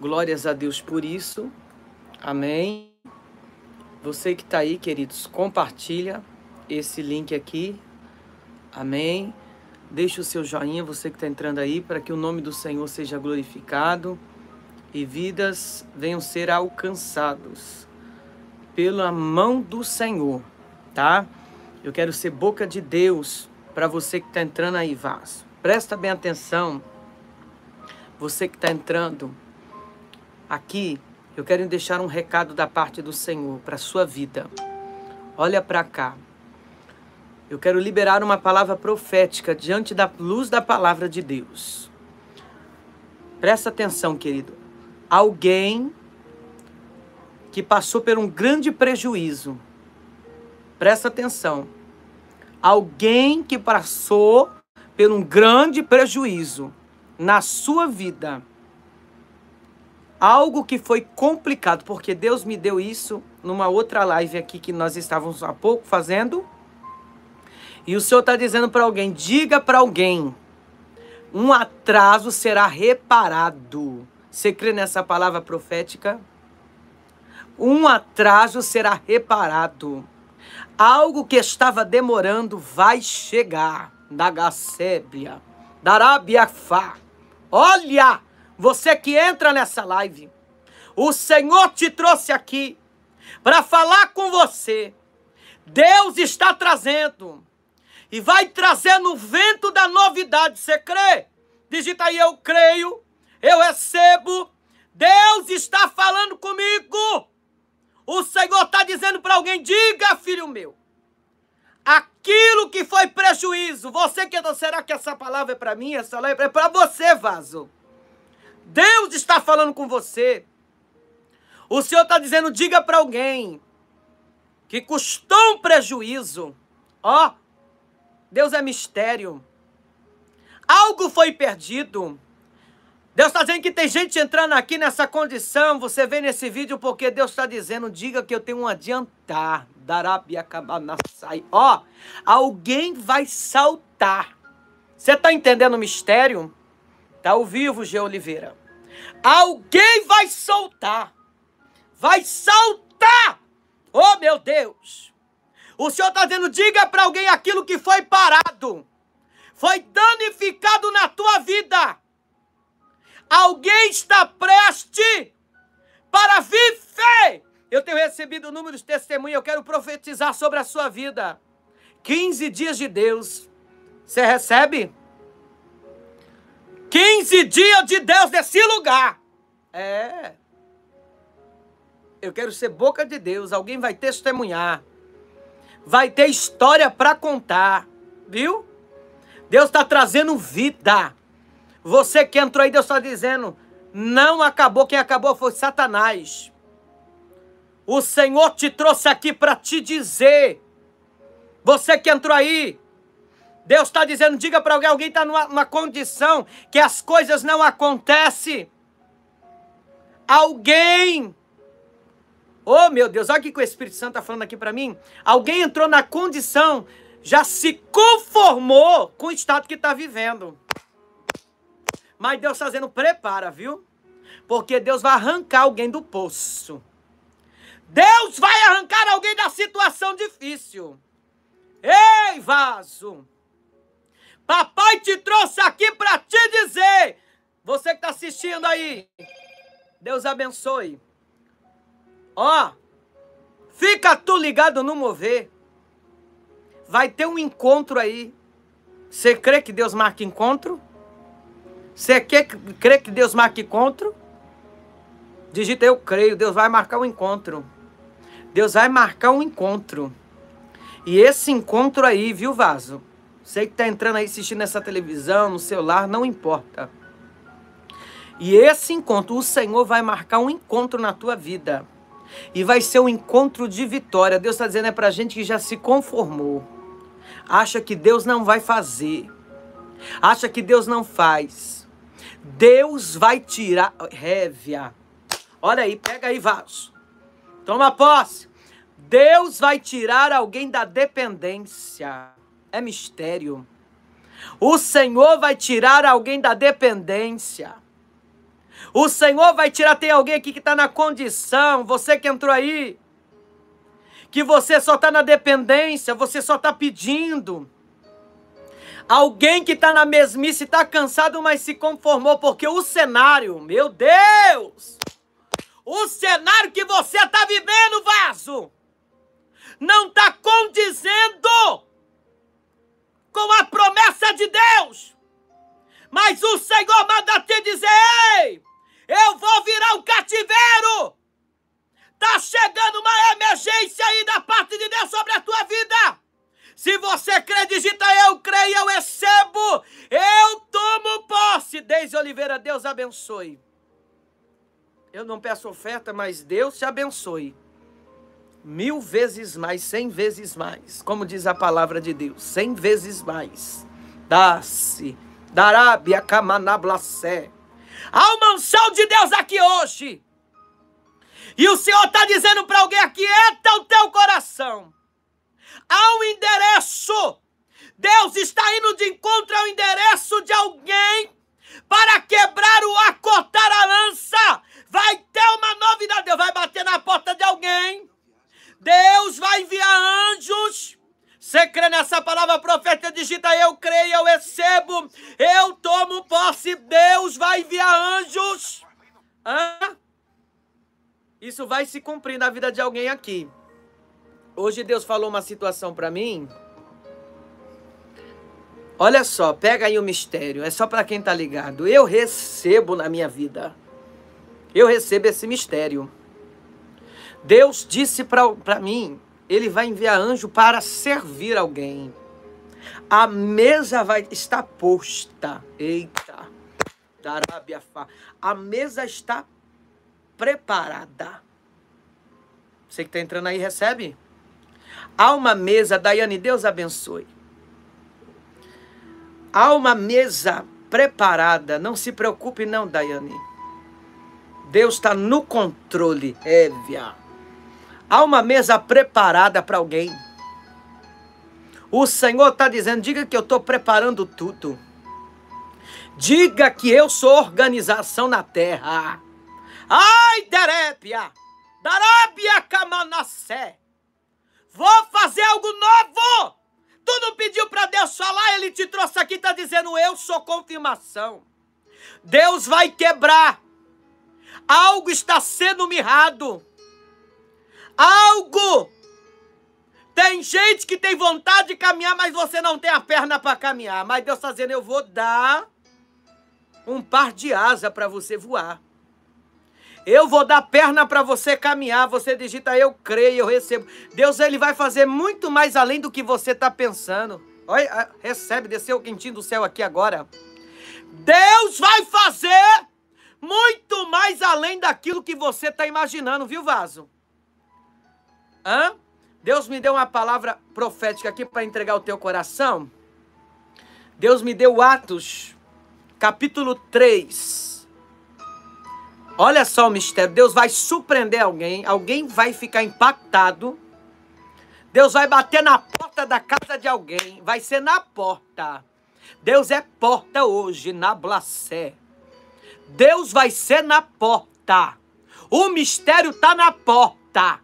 Glórias a Deus por isso. Amém. Você que está aí, queridos, compartilha esse link aqui. Amém. Deixe o seu joinha, você que está entrando aí, para que o nome do Senhor seja glorificado e vidas venham ser alcançados pela mão do Senhor, tá? Eu quero ser boca de Deus para você que está entrando aí, Vaso. Presta bem atenção, você que está entrando. Aqui eu quero deixar um recado da parte do Senhor para a sua vida. Olha para cá. Eu quero liberar uma palavra profética diante da luz da palavra de Deus. Presta atenção, querido. Alguém que passou por um grande prejuízo. Presta atenção. Alguém que passou por um grande prejuízo na sua vida algo que foi complicado, porque Deus me deu isso numa outra live aqui que nós estávamos há pouco fazendo. E o Senhor está dizendo para alguém: diga para alguém, um atraso será reparado. Você crê nessa palavra profética? Um atraso será reparado. Algo que estava demorando vai chegar. Da Gacébia, da Arábia Fá Olha! Você que entra nessa live, o Senhor te trouxe aqui para falar com você. Deus está trazendo e vai trazer no vento da novidade. Você crê? Digita aí, eu creio, eu recebo. Deus está falando comigo. O Senhor está dizendo para alguém: diga, filho meu, aquilo que foi prejuízo. Você que é será que essa palavra é para mim? Essa palavra é para você, vaso. Deus está falando com você. O Senhor está dizendo: diga para alguém que custou um prejuízo. Ó, oh, Deus é mistério. Algo foi perdido. Deus está dizendo que tem gente entrando aqui nessa condição. Você vê nesse vídeo porque Deus está dizendo: diga que eu tenho um adiantar. Darabia sai. Ó, alguém vai saltar. Você está entendendo o mistério? Está ao vivo, G. Oliveira. Alguém vai soltar. Vai saltar. Oh, meu Deus. O Senhor está dizendo: diga para alguém aquilo que foi parado, foi danificado na tua vida. Alguém está preste para viver. Eu tenho recebido números de testemunho, eu quero profetizar sobre a sua vida. 15 dias de Deus. Você recebe? 15 dias de Deus nesse lugar. É. Eu quero ser boca de Deus. Alguém vai testemunhar. Vai ter história para contar. Viu? Deus está trazendo vida. Você que entrou aí, Deus está dizendo: não acabou. Quem acabou foi Satanás. O Senhor te trouxe aqui para te dizer. Você que entrou aí, Deus está dizendo, diga para alguém, alguém está numa, numa condição que as coisas não acontecem. Alguém Oh, meu Deus, olha o que o Espírito Santo está falando aqui para mim. Alguém entrou na condição, já se conformou com o estado que está vivendo. Mas Deus está dizendo, prepara, viu? Porque Deus vai arrancar alguém do poço. Deus vai arrancar alguém da situação difícil. Ei, vaso! Papai te trouxe aqui para te dizer. Você que tá assistindo aí, Deus abençoe. Ó, fica tu ligado no mover. Vai ter um encontro aí. Você crê que Deus marca encontro? Você crê que Deus marca encontro? Digita eu creio, Deus vai marcar um encontro. Deus vai marcar um encontro. E esse encontro aí, viu, Vaso? Sei que está entrando aí assistindo essa televisão, no celular, não importa. E esse encontro, o Senhor vai marcar um encontro na tua vida. E vai ser um encontro de vitória. Deus está dizendo é para gente que já se conformou. Acha que Deus não vai fazer. Acha que Deus não faz. Deus vai tirar. Révia. Olha aí, pega aí, vaso. Toma posse. Deus vai tirar alguém da dependência é mistério. O Senhor vai tirar alguém da dependência. O Senhor vai tirar. Tem alguém aqui que está na condição, você que entrou aí, que você só está na dependência, você só está pedindo. Alguém que está na mesmice, está cansado, mas se conformou, porque o cenário, meu Deus! O cenário que você está vivendo, vaso, não está condizendo com a promessa de Deus. Mas o Senhor manda te dizer: Ei, eu vou virar um cativeiro. Está chegando uma emergência aí da parte de Deus sobre a tua vida. Se você crê, digita eu creio, eu recebo, eu tomo posse. Desde Oliveira, Deus abençoe. Eu não peço oferta, mas Deus te abençoe mil vezes mais, cem vezes mais, como diz a palavra de Deus, cem vezes mais. Dá-se, darabia camanablacé. Há uma unção de Deus aqui hoje. E o Senhor está dizendo para alguém aqui: eita o teu coração. Há um endereço. Deus está indo de encontro ao endereço de alguém para quebrar o acotar a lança. Vai ter uma novidade. Deus vai bater na porta de alguém Deus vai enviar anjos. Você crê nessa palavra profeta? Digita eu creio, eu recebo, eu tomo posse. Deus vai enviar anjos. Hã? Isso vai se cumprir na vida de alguém aqui. Hoje Deus falou uma situação para mim. Olha só, pega aí o mistério. É só para quem tá ligado. Eu recebo na minha vida. Eu recebo esse mistério. Deus disse para mim: Ele vai enviar anjo para servir alguém. A mesa vai estar posta. Eita! da Darabiafá. A mesa está preparada. Você que está entrando aí, recebe? Há uma mesa, Daiane, Deus abençoe. Há uma mesa preparada. Não se preocupe, não, Daiane. Deus está no controle. Évia. Há uma mesa preparada para alguém. O Senhor está dizendo: diga que eu estou preparando tudo. Diga que eu sou organização na terra. Ai, Derebia, Darábia Kamanassé! Vou fazer algo novo! Tu não pediu para Deus falar, ele te trouxe aqui, está dizendo: eu sou confirmação. Deus vai quebrar. Algo está sendo mirrado algo. Tem gente que tem vontade de caminhar, mas você não tem a perna para caminhar. Mas Deus está dizendo: eu vou dar um par de asa para você voar. Eu vou dar perna para você caminhar. Você digita eu creio, eu recebo. Deus ele vai fazer muito mais além do que você está pensando. Olha, ah, recebe, desceu o quentinho do céu aqui agora. Deus vai fazer muito mais além daquilo que você está imaginando, viu, vaso? Hã? Deus me deu uma palavra profética aqui para entregar o teu coração. Deus me deu Atos, capítulo 3. Olha só o mistério. Deus vai surpreender alguém, alguém vai ficar impactado. Deus vai bater na porta da casa de alguém, vai ser na porta. Deus é porta hoje, na Blacé. Deus vai ser na porta. O mistério está na porta.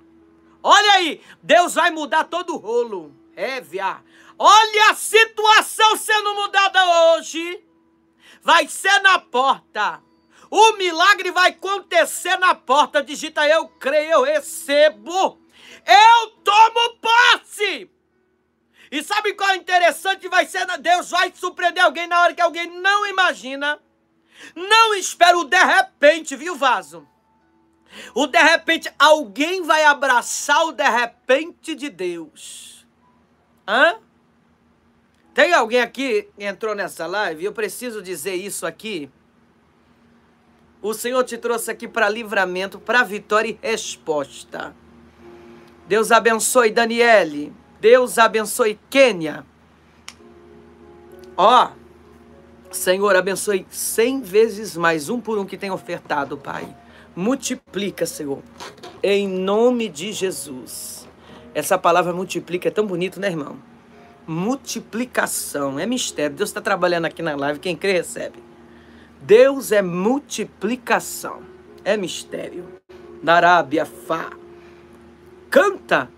Olha aí, Deus vai mudar todo o rolo. É, viado. Olha a situação sendo mudada hoje. Vai ser na porta. O milagre vai acontecer na porta. Digita eu creio, eu recebo. Eu tomo posse. E sabe qual é interessante? Vai ser na... Deus vai surpreender alguém na hora que alguém não imagina. Não espero de repente, viu, vaso? O de repente, alguém vai abraçar o de repente de Deus. Hã? Tem alguém aqui que entrou nessa live? Eu preciso dizer isso aqui. O Senhor te trouxe aqui para livramento, para vitória e resposta. Deus abençoe Daniele. Deus abençoe Quênia. Ó, Senhor, abençoe cem vezes mais um por um que tem ofertado, Pai. Multiplica, Senhor. Em nome de Jesus. Essa palavra multiplica é tão bonito, né, irmão? Multiplicação é mistério. Deus está trabalhando aqui na live. Quem crê, recebe. Deus é multiplicação. É mistério. Narábia, Fá. Canta.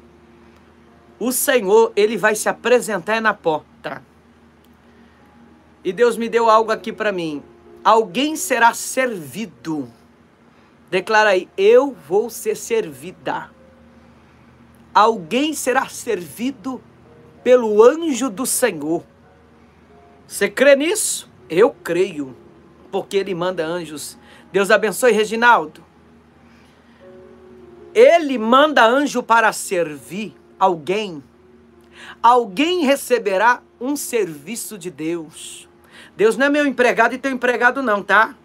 O Senhor, ele vai se apresentar na porta. E Deus me deu algo aqui para mim. Alguém será servido Declara aí: Eu vou ser servida. Alguém será servido pelo anjo do Senhor. Você crê nisso? Eu creio, porque ele manda anjos. Deus abençoe, Reginaldo. Ele manda anjo para servir alguém. Alguém receberá um serviço de Deus. Deus não é meu empregado e teu empregado, não, tá?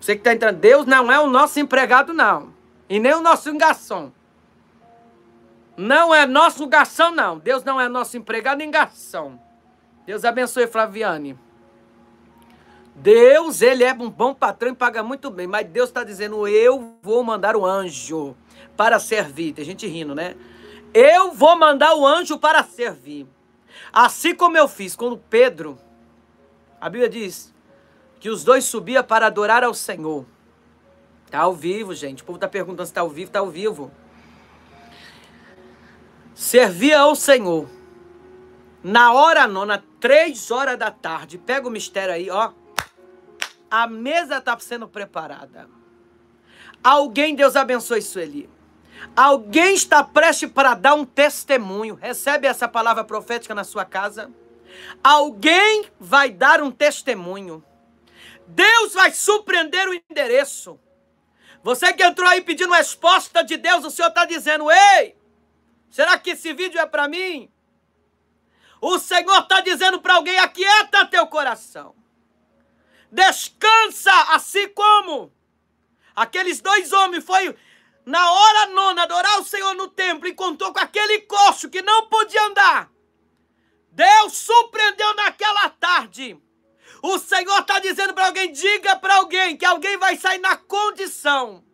Você que está entrando, Deus não é o nosso empregado, não. E nem o nosso garçom. Não é nosso garçom, não. Deus não é nosso empregado nem garçom. Deus abençoe, Flaviane. Deus, ele é um bom patrão e paga muito bem. Mas Deus está dizendo, eu vou mandar o anjo para servir. Tem gente rindo, né? Eu vou mandar o anjo para servir. Assim como eu fiz quando Pedro, a Bíblia diz, que os dois subiam para adorar ao Senhor. está ao vivo, gente. O povo está perguntando se está ao vivo, está ao vivo. Servia ao Senhor. Na hora nona, três horas da tarde. Pega o mistério aí, ó. A mesa está sendo preparada. Alguém, Deus abençoe isso ali. Alguém está prestes para dar um testemunho. Recebe essa palavra profética na sua casa. Alguém vai dar um testemunho. Deus vai surpreender o endereço. Você que entrou aí pedindo resposta de Deus, o Senhor está dizendo: Ei, será que esse vídeo é para mim? O Senhor está dizendo para alguém: aquieta teu coração, descansa, assim como aqueles dois homens foi na hora nona adorar o Senhor no templo e contou com aquele coxo que não podia andar. Deus surpreendeu naquela tarde o Senhor está dizendo para alguém: diga para alguém que alguém vai sair na condição,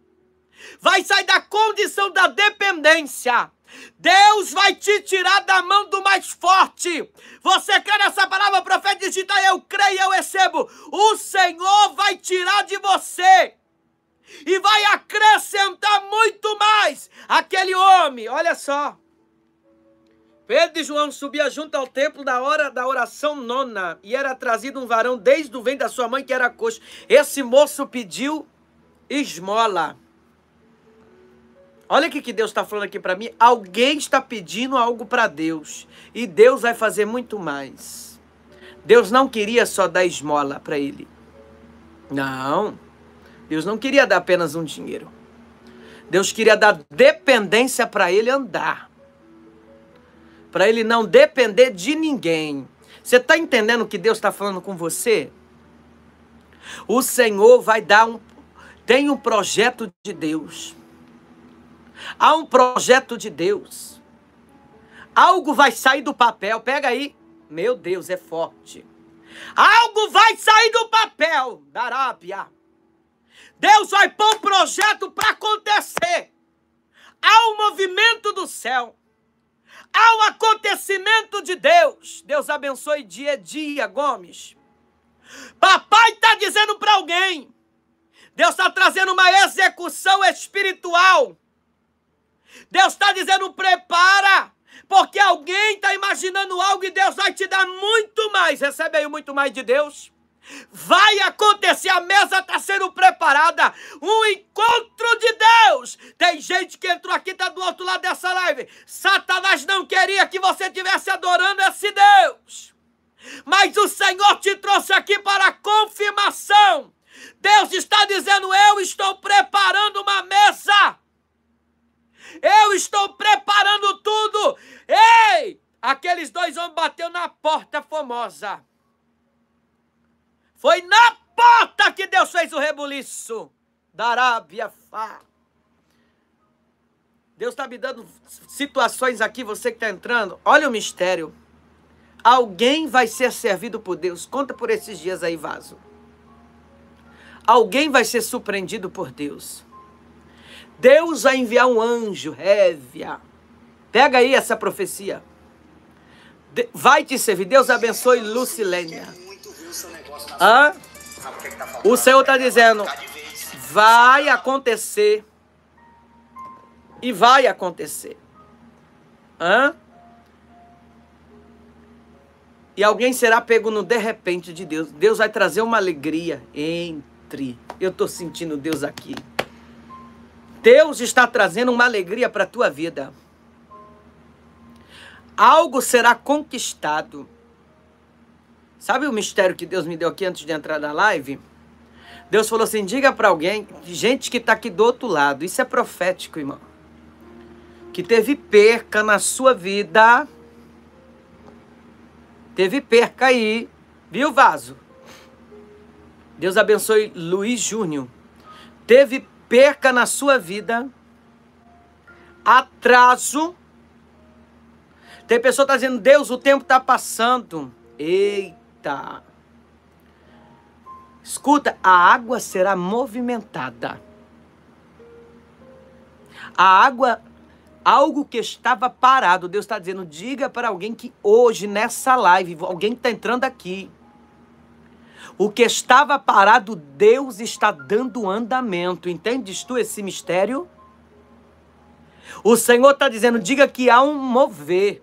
vai sair da condição da dependência. Deus vai te tirar da mão do mais forte. Você crê nessa palavra, profeta? Digita eu creio, eu recebo. O Senhor vai tirar de você e vai acrescentar muito mais aquele homem. Olha só. Pedro e João subia junto ao templo da hora da oração nona e era trazido um varão desde o ventre da sua mãe que era coxo. Esse moço pediu esmola. Olha o que, que Deus está falando aqui para mim. Alguém está pedindo algo para Deus e Deus vai fazer muito mais. Deus não queria só dar esmola para ele. Não. Deus não queria dar apenas um dinheiro. Deus queria dar dependência para ele andar para ele não depender de ninguém. Você está entendendo o que Deus está falando com você? O Senhor vai dar um. Tem um projeto de Deus. Há um projeto de Deus. Algo vai sair do papel. Pega aí. Meu Deus, é forte. Algo vai sair do papel da Arábia. Deus vai pôr um projeto para acontecer. Há um movimento do céu ao acontecimento de Deus. Deus abençoe dia a dia, Gomes. Papai está dizendo para alguém. Deus está trazendo uma execução espiritual. Deus está dizendo: prepara, porque alguém está imaginando algo e Deus vai te dar muito mais. Recebe aí muito mais de Deus. Vai acontecer, a mesa está sendo preparada. Um encontro de Deus. Tem gente que entrou aqui, está do outro lado dessa live. Satanás não queria que você tivesse adorando esse Deus. Mas o Senhor te trouxe aqui para confirmação. Deus está dizendo: Eu estou preparando uma mesa. Eu estou preparando tudo. Ei! Aqueles dois homens bateu na porta famosa. Foi na porta que Deus fez o rebuliço da Arábia Fá. Deus está me dando situações aqui, você que está entrando. Olha o mistério. Alguém vai ser servido por Deus. Conta por esses dias aí, vaso. Alguém vai ser surpreendido por Deus. Deus vai enviar um anjo, révia. Pega aí essa profecia. De vai te servir. Deus abençoe Lucilênia. Né? Hã? O Senhor está dizendo: vai acontecer. E vai acontecer. Hã? E alguém será pego no de repente de Deus. Deus vai trazer uma alegria. Entre. Eu estou sentindo Deus aqui. Deus está trazendo uma alegria para a tua vida. Algo será conquistado. Sabe o mistério que Deus me deu aqui antes de entrar na live? Deus falou assim: diga para alguém, gente que está aqui do outro lado, isso é profético, irmão, que teve perca na sua vida, teve perca aí, viu, vaso? Deus abençoe Luiz Júnior. Teve perca na sua vida, atraso. Tem pessoa que tá dizendo, Deus, o tempo está passando. Eita. Escuta. Escuta, a água será movimentada. A água, algo que estava parado, Deus está dizendo, diga para alguém que hoje, nessa live, alguém que está entrando aqui, o que estava parado, Deus está dando andamento. Entendes tu esse mistério? O Senhor está dizendo, diga que há um mover,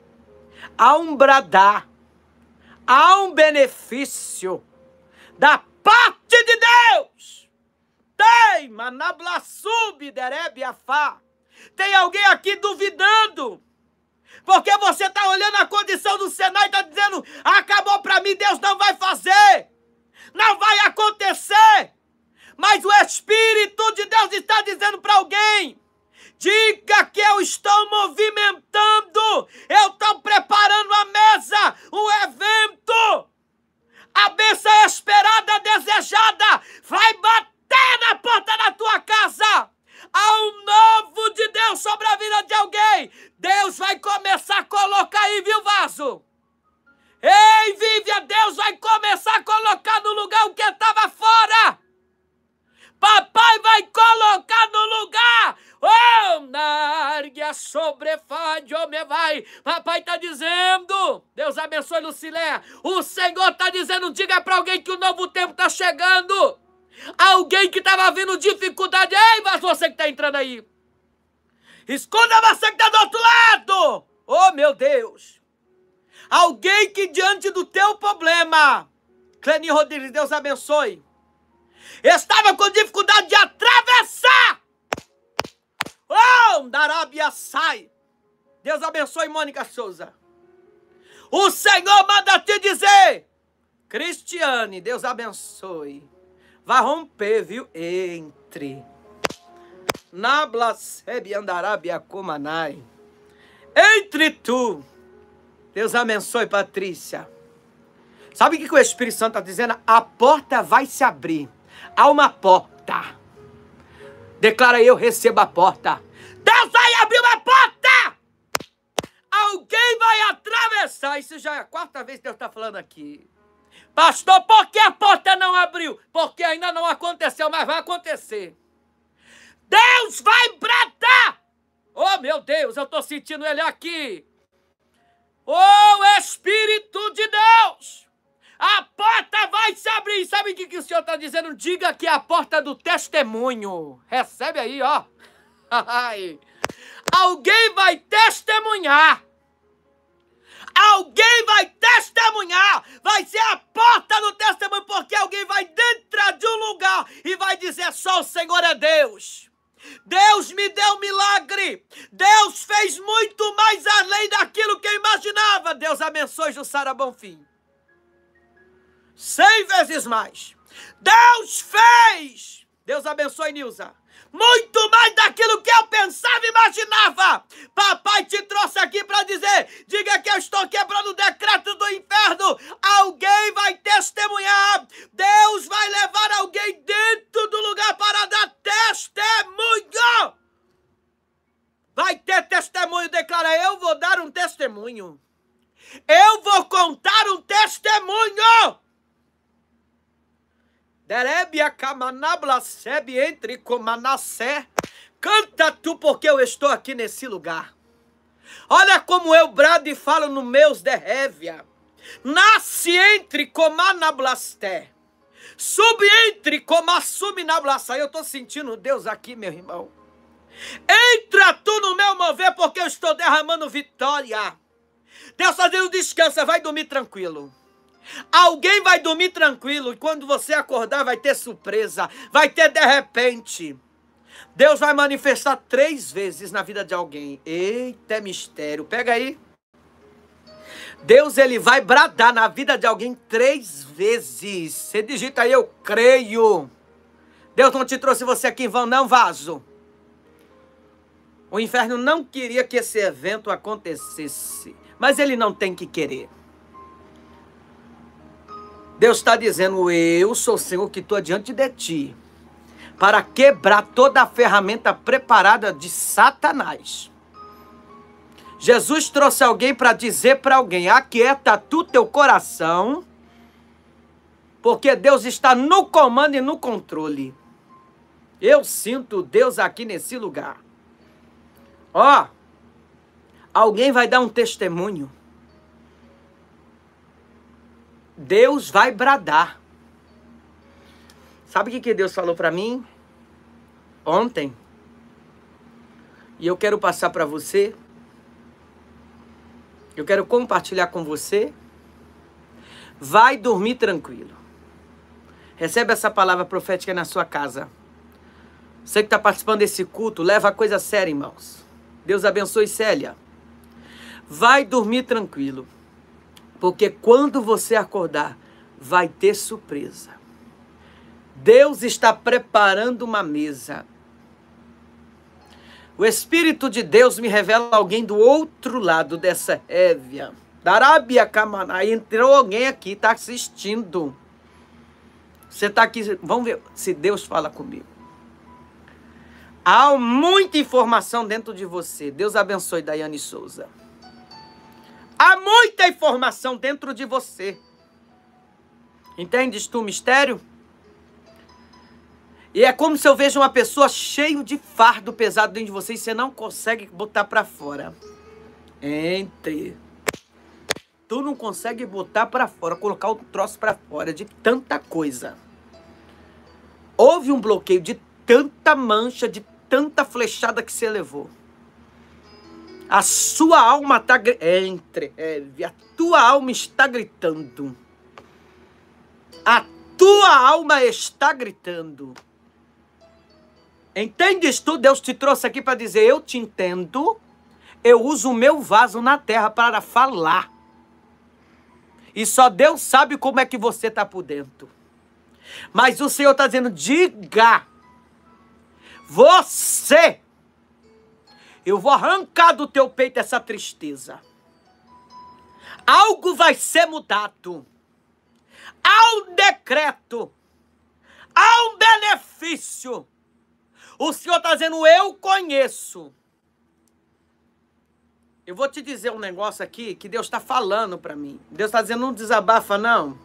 há um bradar, há um benefício da parte de Deus. Tem, Manablasub, Afá. Tem alguém aqui duvidando. Porque você está olhando a condição do Senai e está dizendo: acabou para mim, Deus não vai fazer, não vai acontecer. Mas o Espírito de Deus está dizendo para alguém: Diga que eu estou movimentando, eu estou preparando a mesa, o evento. A bênção esperada, desejada, vai bater na porta da tua casa. Há um novo de Deus sobre a vida de alguém. aí. Esconda você que está do outro lado. Oh, meu Deus. Alguém que diante do teu problema, Cleni Rodrigues, Deus abençoe, estava com dificuldade de atravessar. Oh, Darabia sai. Deus abençoe Mônica Souza. O Senhor manda te dizer, Cristiane, Deus abençoe. Vai romper, viu? Entre. Nablas Comanai. Entre tu. Deus abençoe, Patrícia. Sabe o que o Espírito Santo está dizendo? A porta vai se abrir. Há uma porta. Declara eu recebo a porta. Deus vai abrir uma porta! Alguém vai atravessar. Isso já é a quarta vez que Deus está falando aqui. Pastor, por que a porta não abriu? Porque ainda não aconteceu, mas vai acontecer. Deus vai bradar! Oh, meu Deus, eu estou sentindo ele aqui. Oh, Espírito de Deus! A porta vai se abrir. Sabe o que, que o Senhor está dizendo? Diga que é a porta do testemunho. Recebe aí, ó. Ai. Alguém vai testemunhar. Alguém vai testemunhar. Vai ser a porta do testemunho, porque alguém vai dentro de um lugar e vai dizer: só o Senhor é Deus. Deus me deu milagre. Deus fez muito mais além daquilo que eu imaginava. Deus abençoe Jussara Bonfim. Cem vezes mais. Deus fez. Deus abençoe Nilza. Muito mais daquilo que eu pensava e imaginava. Papai te trouxe aqui para dizer: diga que eu estou quebrando o decreto do inferno. Alguém vai testemunhar. Deus vai levar alguém dentro do lugar para dar testemunho testemunho. Eu vou contar um testemunho. Derebia camanablasebe entre comanassé. Canta tu porque eu estou aqui nesse lugar. Olha como eu brado e falo no meus derrévia. Nasce entre comanablasté. Sub entre comassubinablassá. Eu estou sentindo Deus aqui, meu irmão. Entra tu no meu mover, porque eu estou derramando vitória. Deus está dizendo, descansa, vai dormir tranquilo. Alguém vai dormir tranquilo e quando você acordar vai ter surpresa, vai ter de repente. Deus vai manifestar três vezes na vida de alguém. Eita, é mistério. Pega aí. Deus ele vai bradar na vida de alguém três vezes. Você digita aí, eu creio. Deus não te trouxe você aqui em vão, não, vaso. O inferno não queria que esse evento acontecesse, mas ele não tem que querer. Deus está dizendo: Eu sou o Senhor que estou diante de ti, para quebrar toda a ferramenta preparada de Satanás. Jesus trouxe alguém para dizer para alguém: Aquieta tu teu coração, porque Deus está no comando e no controle. Eu sinto Deus aqui nesse lugar. Ó, alguém vai dar um testemunho. Deus vai bradar. Sabe o que, que Deus falou para mim? Ontem. E eu quero passar para você. Eu quero compartilhar com você. Vai dormir tranquilo. Recebe essa palavra profética na sua casa. Você que está participando desse culto, leva a coisa a sério, irmãos. Deus abençoe Célia. Vai dormir tranquilo, porque quando você acordar, vai ter surpresa. Deus está preparando uma mesa. O Espírito de Deus me revela alguém do outro lado dessa évia, Da Arábia Camaná. Entrou alguém aqui, está assistindo. Você está aqui. Vamos ver se Deus fala comigo. Há muita informação dentro de você. Deus abençoe Daiane Souza. Há muita informação dentro de você. Entendes tu o mistério? E é como se eu vejo uma pessoa cheio de fardo pesado dentro de você e você não consegue botar para fora. Entre. Tu não consegue botar para fora, colocar o troço para fora de tanta coisa. Houve um bloqueio de tanta mancha, de tanta flechada que você levou. A sua alma está é, entre, é, a tua alma está gritando. A tua alma está gritando. Entendes tu? Deus te trouxe aqui para dizer: Eu te entendo, eu uso o meu vaso na terra para falar. E só Deus sabe como é que você está por dentro. Mas o Senhor está dizendo: Diga você! Eu vou arrancar do teu peito essa tristeza. Algo vai ser mudado. Há um decreto. Há um benefício. O Senhor está dizendo: Eu conheço. Eu vou te dizer um negócio aqui que Deus está falando para mim. Deus está dizendo: Não desabafa, não.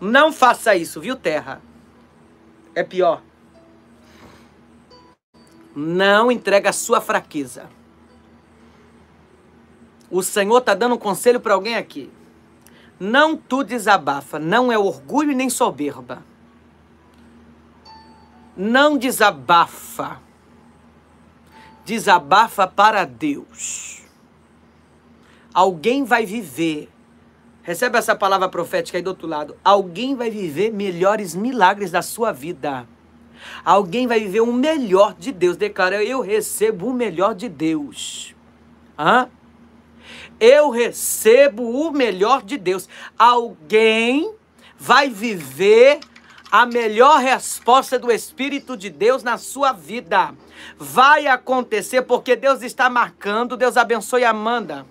Não faça isso, viu, terra? É pior. Não entrega a sua fraqueza. O Senhor está dando um conselho para alguém aqui. Não tu desabafa, não é orgulho nem soberba. Não desabafa. Desabafa para Deus. Alguém vai viver. Recebe essa palavra profética aí do outro lado. Alguém vai viver melhores milagres da sua vida. Alguém vai viver o melhor de Deus. Declara, eu recebo o melhor de Deus. Hã? Eu recebo o melhor de Deus. Alguém vai viver a melhor resposta do Espírito de Deus na sua vida. Vai acontecer porque Deus está marcando. Deus abençoe Amanda.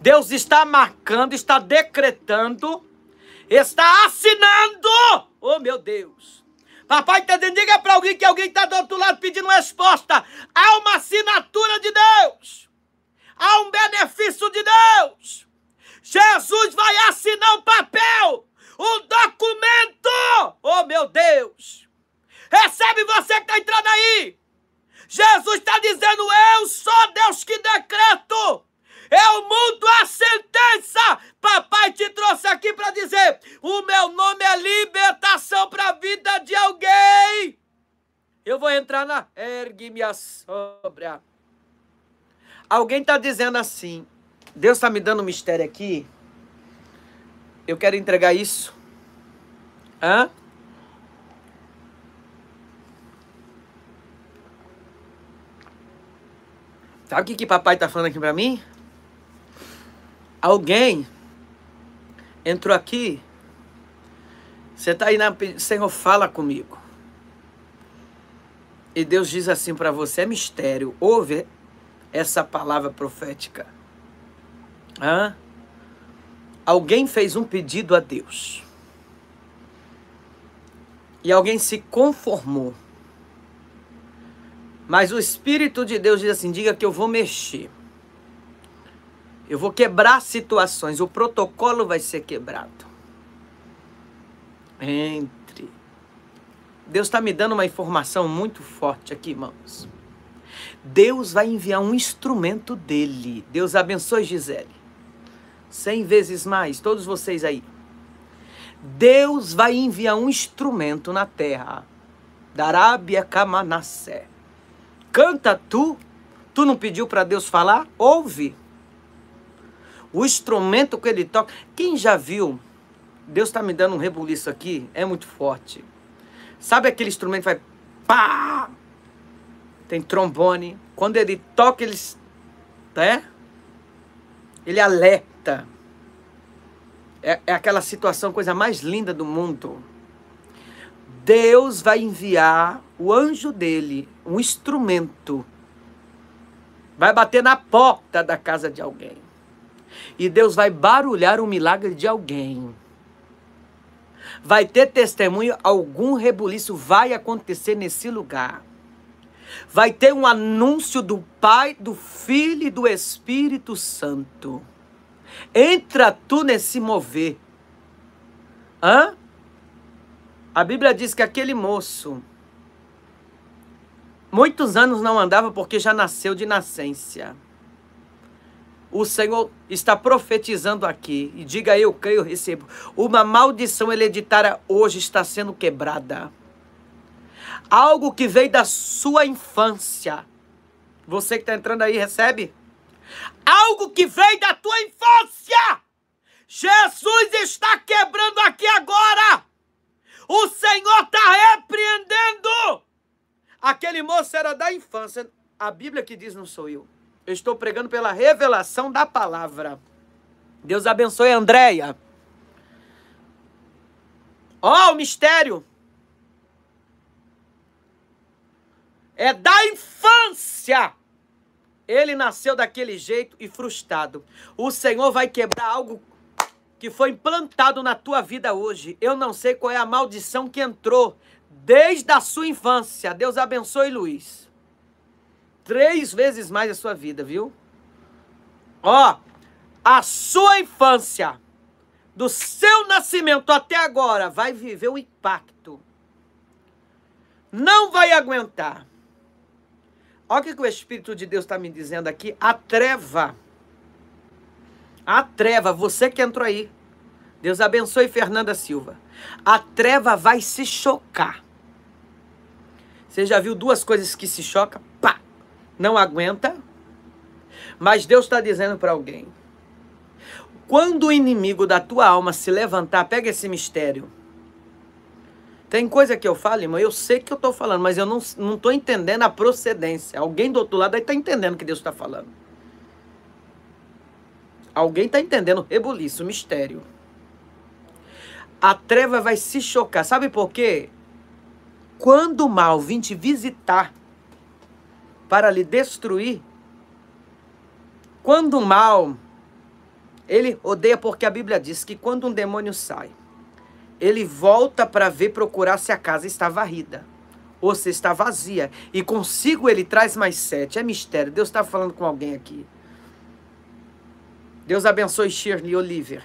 Deus está marcando, está decretando, está assinando. Oh, meu Deus! Rapaz, tá dizendo, diga para alguém que alguém está do outro lado pedindo resposta. Há uma assinatura de Deus. Há um benefício de Deus. Jesus vai assinar um papel, um documento. Oh, meu Deus. Recebe você que está entrando aí. Jesus está dizendo: Eu sou Deus que decreto eu mudo a sentença! Papai te trouxe aqui para dizer: o meu nome é libertação para a vida de alguém. Eu vou entrar na. Ergue-me a sobra. Alguém está dizendo assim: Deus está me dando um mistério aqui. Eu quero entregar isso. Hã? Sabe o que, que papai está falando aqui para mim? Alguém entrou aqui. Você está aí na. Senhor, fala comigo. E Deus diz assim para você: é mistério. Ouve essa palavra profética. Hã? Alguém fez um pedido a Deus. E alguém se conformou. Mas o Espírito de Deus diz assim: diga que eu vou mexer. Eu vou quebrar situações, o protocolo vai ser quebrado. Entre. Deus está me dando uma informação muito forte aqui, irmãos. Deus vai enviar um instrumento dele. Deus abençoe, Gisele. Cem vezes mais, todos vocês aí. Deus vai enviar um instrumento na terra. Da Arábia Camanassé. Canta tu. Tu não pediu para Deus falar? Ouve o instrumento que ele toca. Quem já viu? Deus está me dando um rebuliço aqui, é muito forte. Sabe aquele instrumento que vai pá? Tem trombone. Quando ele toca, ele. Né? Tá, ele alerta. É, é aquela situação, coisa mais linda do mundo. Deus vai enviar o anjo dele, um instrumento. Vai bater na porta da casa de alguém. E Deus vai barulhar o milagre de alguém. Vai ter testemunho, algum rebuliço vai acontecer nesse lugar. Vai ter um anúncio do Pai, do Filho e do Espírito Santo. Entra tu nesse mover. Hã? A Bíblia diz que aquele moço, muitos anos não andava porque já nasceu de nascência o Senhor está profetizando aqui. E diga eu creio, eu recebo. Uma maldição hereditária hoje está sendo quebrada. Algo que veio da sua infância. Você que está entrando aí, recebe? Algo que veio da tua infância. Jesus está quebrando aqui agora. O Senhor está repreendendo. Aquele moço era da infância. A Bíblia que diz não sou eu. Eu estou pregando pela revelação da palavra. Deus abençoe a Andréia. Ó, oh, o mistério. É da infância. Ele nasceu daquele jeito e frustrado. O Senhor vai quebrar algo que foi implantado na tua vida hoje. Eu não sei qual é a maldição que entrou desde a sua infância. Deus abençoe, Luiz três vezes mais a sua vida, viu? Ó, a sua infância, do seu nascimento até agora, vai viver o impacto. Não vai aguentar. Olha o que, o Espírito de Deus está me dizendo aqui. A treva. A treva, você que entrou aí. Deus abençoe Fernanda Silva. A treva vai se chocar. Você já viu duas coisas que se chocam? não aguenta, mas Deus está dizendo para alguém: quando o inimigo da tua alma se levantar, pega esse mistério. Tem coisa que eu falo, irmão, eu sei que eu estou falando, mas eu não estou entendendo a procedência. Alguém do outro lado aí está entendendo o que Deus está falando. Alguém está entendendo o rebuliço, o mistério. A treva vai se chocar. Sabe por quê? Quando o mal vir te visitar, para lhe destruir. Quando o mal, ele odeia porque a Bíblia diz que quando um demônio sai, ele volta para ver procurar se a casa está varrida ou se está vazia. E consigo ele traz mais sete. É mistério. Deus está falando com alguém aqui. Deus abençoe Shirley Oliver.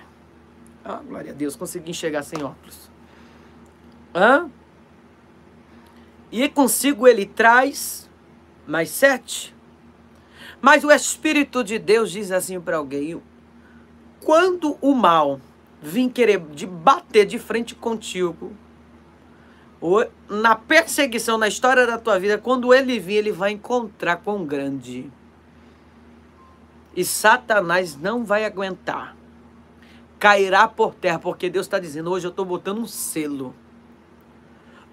Ah, glória a Deus, consegui enxergar sem óculos. Hã? E consigo ele traz mais sete. Mas o Espírito de Deus diz assim para alguém: quando o mal vir querer de bater de frente contigo, ou na perseguição, na história da tua vida, quando ele vir, ele vai encontrar com o grande. E Satanás não vai aguentar. Cairá por terra, porque Deus está dizendo: hoje eu estou botando um selo.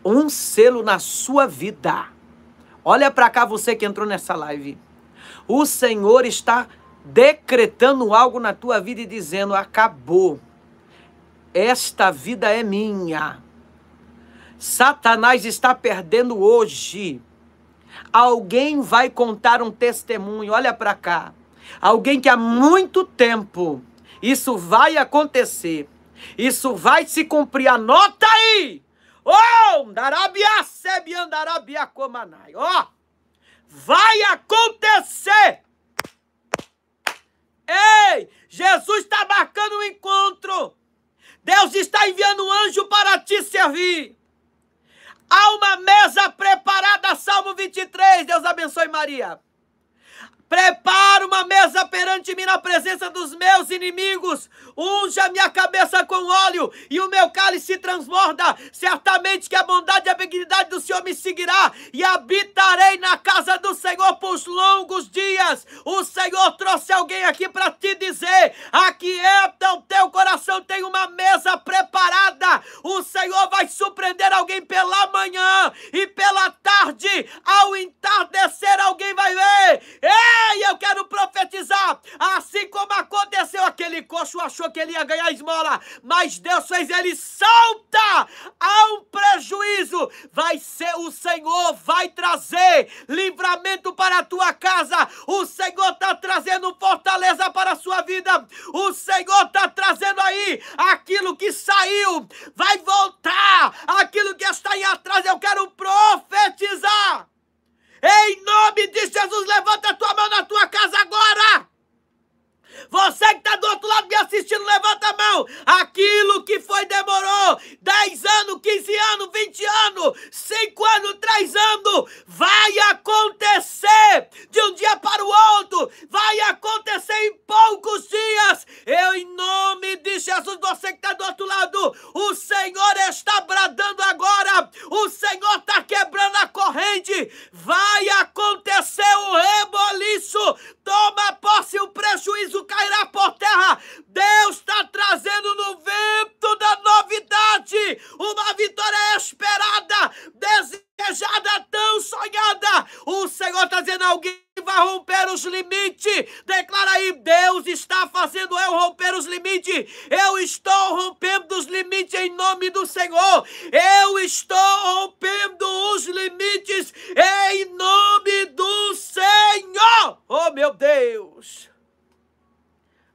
Um selo na sua vida Olha para cá você que entrou nessa live. O Senhor está decretando algo na tua vida e dizendo: acabou. Esta vida é minha. Satanás está perdendo hoje. Alguém vai contar um testemunho. Olha para cá. Alguém que há muito tempo isso vai acontecer. Isso vai se cumprir. Anota aí! Ó, vai acontecer. Ei, Jesus está marcando um encontro. Deus está enviando um anjo para te servir. Há uma mesa preparada, Salmo 23. Deus abençoe Maria. Prepara uma mesa perante mim na presença dos meus inimigos. Unja minha cabeça com óleo e o meu cálice transborda. Certamente que a bondade e a benignidade do Senhor me seguirá e habitarei na casa do Senhor por longos dias. O Senhor trouxe alguém aqui para te dizer: aquieta o teu coração, tem uma mesa preparada. O Senhor vai surpreender alguém pela manhã e pela tarde. Ao entardecer, alguém vai ver. Ei! Ei, eu quero profetizar! Assim como aconteceu, aquele coxo achou que ele ia ganhar esmola, mas Deus fez ele salta! Há um prejuízo! Vai ser o Senhor, vai trazer livramento para a tua casa! O Senhor está trazendo fortaleza para a sua vida! O Senhor está trazendo aí aquilo que saiu, vai voltar! Aquilo que está aí atrás, eu quero profetizar! Em nome de Jesus, levanta a tua mão na tua casa agora! Você que está do outro lado me assistindo, levanta a mão. Aquilo que foi demorou 10 anos, 15 anos, 20 anos, 5 anos, 3 anos, vai acontecer de um dia para o outro. Vai acontecer em poucos dias. Eu, em nome de Jesus, você que está do outro lado, o Senhor está bradando agora. O Senhor está quebrando a corrente. Vai acontecer o reboliço Toma posse, o prejuízo cairá por terra. Deus está trazendo no vento da novidade uma vitória esperada, desejada, tão sonhada. O Senhor está dizendo: alguém vai romper os limites. Declara aí, Deus está fazendo eu romper os limites. Eu estou rompendo os limites em nome do Senhor. Eu estou rompendo os limites em nome do Senhor. Oh, meu Deus.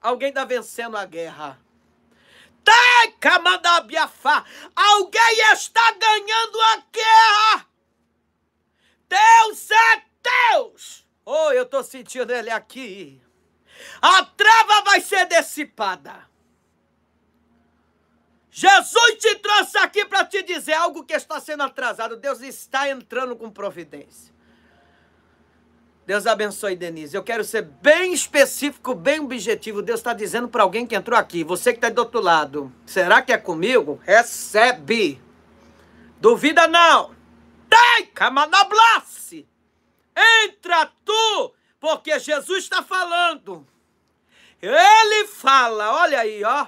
Alguém está vencendo a guerra. Biafá. Alguém está ganhando a guerra. Deus é Deus. Oh, eu estou sentindo ele aqui. A trava vai ser dissipada. Jesus te trouxe aqui para te dizer algo que está sendo atrasado. Deus está entrando com providência. Deus abençoe, Denise. Eu quero ser bem específico, bem objetivo. Deus está dizendo para alguém que entrou aqui, você que está do outro lado, será que é comigo? Recebe. Duvida não. Tem, camanoblasse entra tu, porque Jesus está falando. Ele fala, olha aí, ó.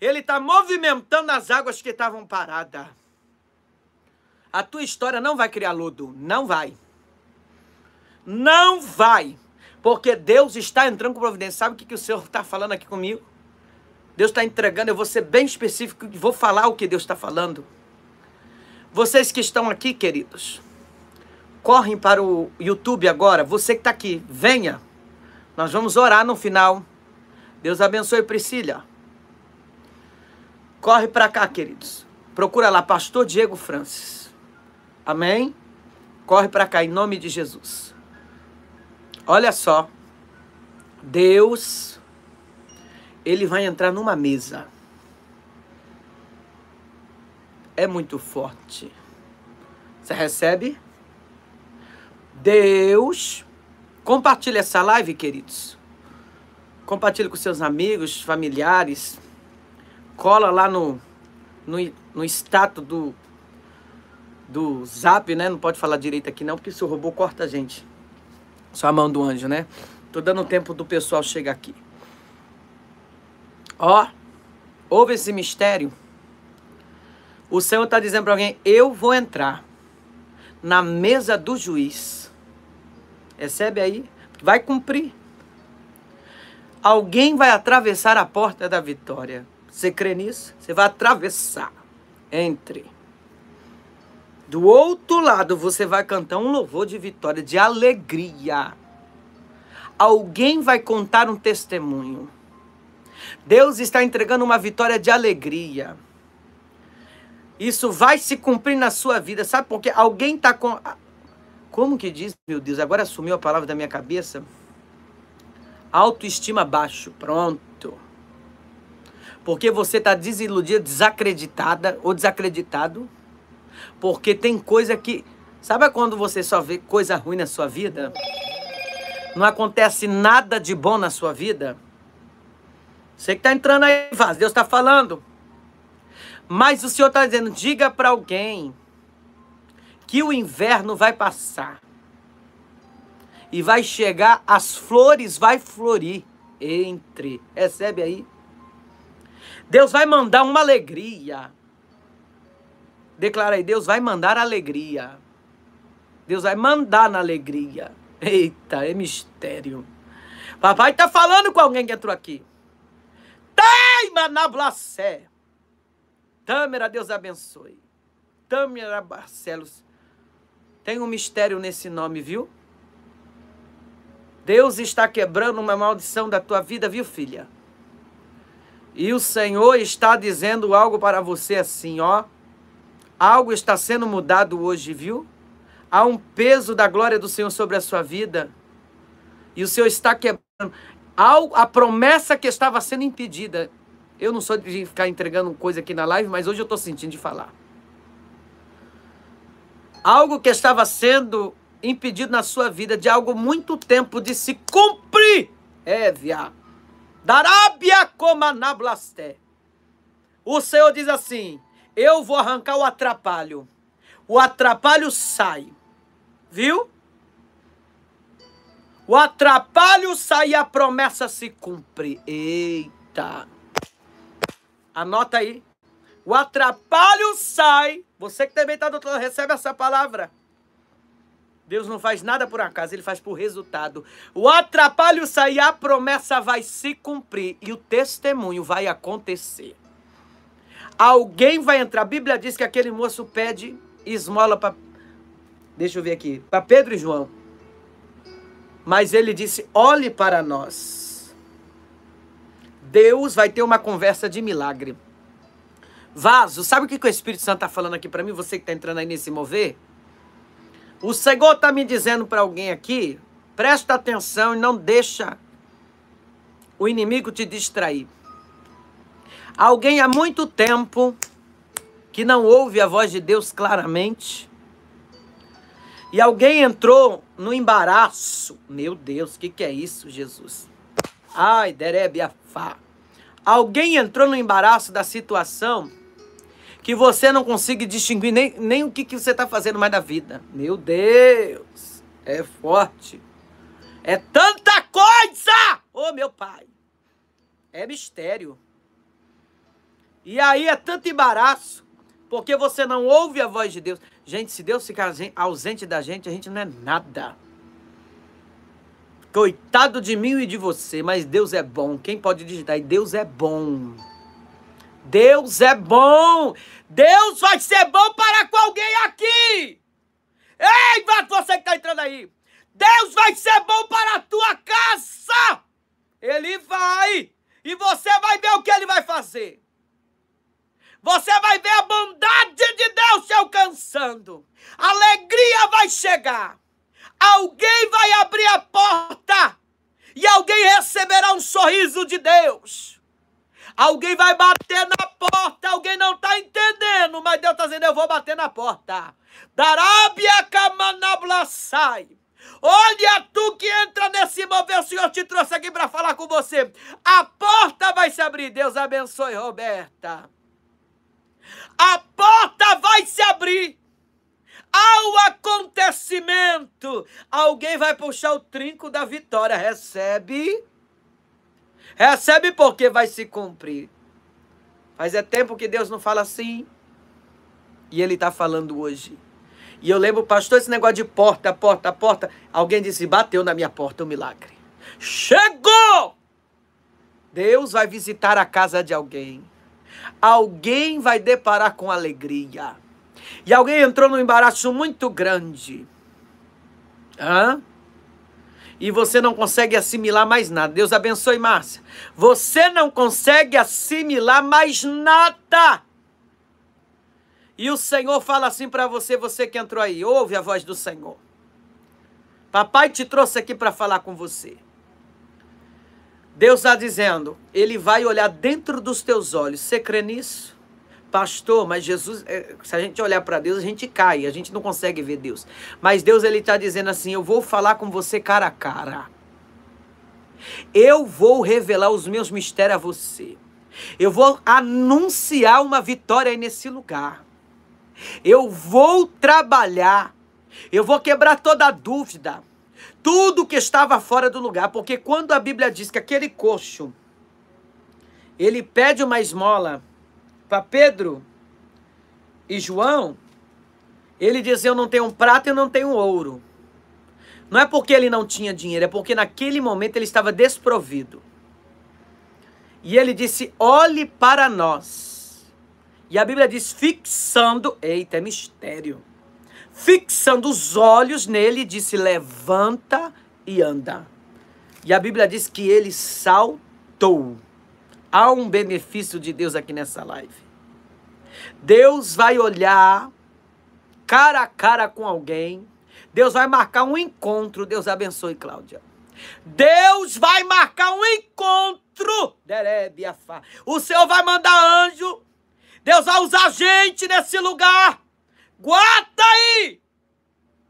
Ele está movimentando as águas que estavam paradas. A tua história não vai criar lodo, não vai. Não vai. Porque Deus está entrando com providência. Sabe o que, que o Senhor está falando aqui comigo? Deus está entregando, eu vou ser bem específico, vou falar o que Deus está falando. Vocês que estão aqui, queridos, correm para o YouTube agora. Você que está aqui, venha. Nós vamos orar no final. Deus abençoe Priscila. Corre para cá, queridos. Procura lá, Pastor Diego Francis. Amém? Corre para cá, em nome de Jesus. Olha só. Deus, ele vai entrar numa mesa. É muito forte. Você recebe? Deus. Compartilhe essa live, queridos. Compartilhe com seus amigos, familiares. Cola lá no, no, no status do, do zap, né? Não pode falar direito aqui não, porque se o robô corta a gente. Só a mão do anjo, né? Tô dando tempo do pessoal chegar aqui. Ó, houve esse mistério. O Senhor está dizendo para alguém: eu vou entrar na mesa do juiz Recebe aí, vai cumprir. Alguém vai atravessar a porta da vitória. Você crê nisso? Você vai atravessar. Entre. Do outro lado, você vai cantar um louvor de vitória, de alegria. Alguém vai contar um testemunho. Deus está entregando uma vitória de alegria. Isso vai se cumprir na sua vida, sabe? Porque alguém está com, como que diz, meu Deus? Agora sumiu a palavra da minha cabeça. Autoestima baixo. Pronto. Porque você está desiludida, desacreditada ou desacreditado. Porque tem coisa que. Sabe quando você só vê coisa ruim na sua vida? Não acontece nada de bom na sua vida? Você que está entrando aí, Vaz, Deus está falando. Mas o Senhor está dizendo: diga para alguém que o inverno vai passar e vai chegar, as flores vai florir. Entre, recebe aí. Deus vai mandar uma alegria. Declara aí, Deus vai mandar alegria. Deus vai mandar na alegria. Eita, é mistério. Papai tá falando com alguém que entrou aqui. Teima na Blacé. Tâmera, Deus abençoe. Tâmera Barcelos. Tem um mistério nesse nome, viu? Deus está quebrando uma maldição da tua vida, viu, filha? E o Senhor está dizendo algo para você assim, ó. Algo está sendo mudado hoje, viu? Há um peso da glória do Senhor sobre a sua vida. E o Senhor está quebrando a promessa que estava sendo impedida. Eu não sou de ficar entregando coisa aqui na live, mas hoje eu estou sentindo de falar algo que estava sendo impedido na sua vida de algo muito tempo de se cumprir. É, via. Darábia comanablasté. O Senhor diz assim: Eu vou arrancar o atrapalho. O atrapalho sai. Viu? O atrapalho sai e a promessa se cumpre. Eita. Anota aí. O atrapalho sai você que também está do outro lado, recebe essa palavra. Deus não faz nada por acaso, ele faz por resultado. O atrapalho sair, a promessa vai se cumprir e o testemunho vai acontecer. Alguém vai entrar. A Bíblia diz que aquele moço pede esmola para. Deixa eu ver aqui. Para Pedro e João. Mas ele disse: olhe para nós. Deus vai ter uma conversa de milagre vaso. Sabe o que, que o Espírito Santo está falando aqui para mim? Você que está entrando aí nesse mover? O Senhor está me dizendo para alguém aqui, presta atenção e não deixa o inimigo te distrair. Alguém há muito tempo que não ouve a voz de Deus claramente. E alguém entrou no embaraço. Meu Deus, o que, que é isso, Jesus? Ai, Derebe Afá. Alguém entrou no embaraço da situação que você não consiga distinguir nem, nem o que, que você está fazendo mais da vida. Meu Deus, é forte. É tanta coisa! Ô oh, meu pai, é mistério. E aí é tanto embaraço, porque você não ouve a voz de Deus. Gente, se Deus ficar ausente da gente, a gente não é nada. Coitado de mim e de você, mas Deus é bom. Quem pode digitar? E Deus é bom. Deus é bom. Deus vai ser bom para com alguém aqui. Ei, você que está entrando aí. Deus vai ser bom para a tua casa. Ele vai. E você vai ver o que ele vai fazer. Você vai ver a bondade de Deus se alcançando. Alegria vai chegar. Alguém vai abrir a porta. E alguém receberá um sorriso de Deus. Alguém vai bater na porta. Alguém não está entendendo, mas Deus está dizendo: eu vou bater na porta. Darábia sai. Olha tu que entra nesse mover, o Senhor te trouxe aqui para falar com você. A porta vai se abrir. Deus abençoe, Roberta. A porta vai se abrir. Ao acontecimento, alguém vai puxar o trinco da vitória. Recebe. Recebe é, porque vai se cumprir. Mas é tempo que Deus não fala assim. E Ele está falando hoje. E eu lembro, pastor, esse negócio de porta, porta, porta. Alguém disse: bateu na minha porta o um milagre. Chegou! Deus vai visitar a casa de alguém. Alguém vai deparar com alegria. E alguém entrou num embaraço muito grande. Hã? e você não consegue assimilar mais nada. Deus abençoe, Márcia. Você não consegue assimilar mais nada. E o Senhor fala assim para você, você que entrou aí, ouve a voz do Senhor. Papai te trouxe aqui para falar com você. Deus está dizendo, Ele vai olhar dentro dos teus olhos. Você crê nisso? pastor, mas Jesus, eh, se a gente olhar para Deus, a gente cai, a gente não consegue ver Deus. Mas Deus ele está dizendo assim: eu vou falar com você cara a cara. Eu vou revelar os meus mistérios a você. Eu vou anunciar uma vitória aí nesse lugar. Eu vou trabalhar. Eu vou quebrar toda dúvida. Tudo que estava fora do lugar. Porque quando a Bíblia diz que aquele coxo ele pede uma esmola para Pedro e João, ele diz: Eu não tenho um prata e não tenho ouro. Não é porque ele não tinha dinheiro, é porque naquele momento ele estava desprovido. E ele disse: Olhe para nós. E a Bíblia diz: fixando, eita, é mistério. Fixando os olhos nele, disse: Levanta e anda. E a Bíblia diz que ele saltou. Há um benefício de Deus aqui nessa live. Deus vai olhar cara a cara com alguém. Deus vai marcar um encontro. Deus abençoe, Cláudia. Deus vai marcar um encontro. O Senhor vai mandar anjo. Deus vai usar gente nesse lugar. Guarda aí.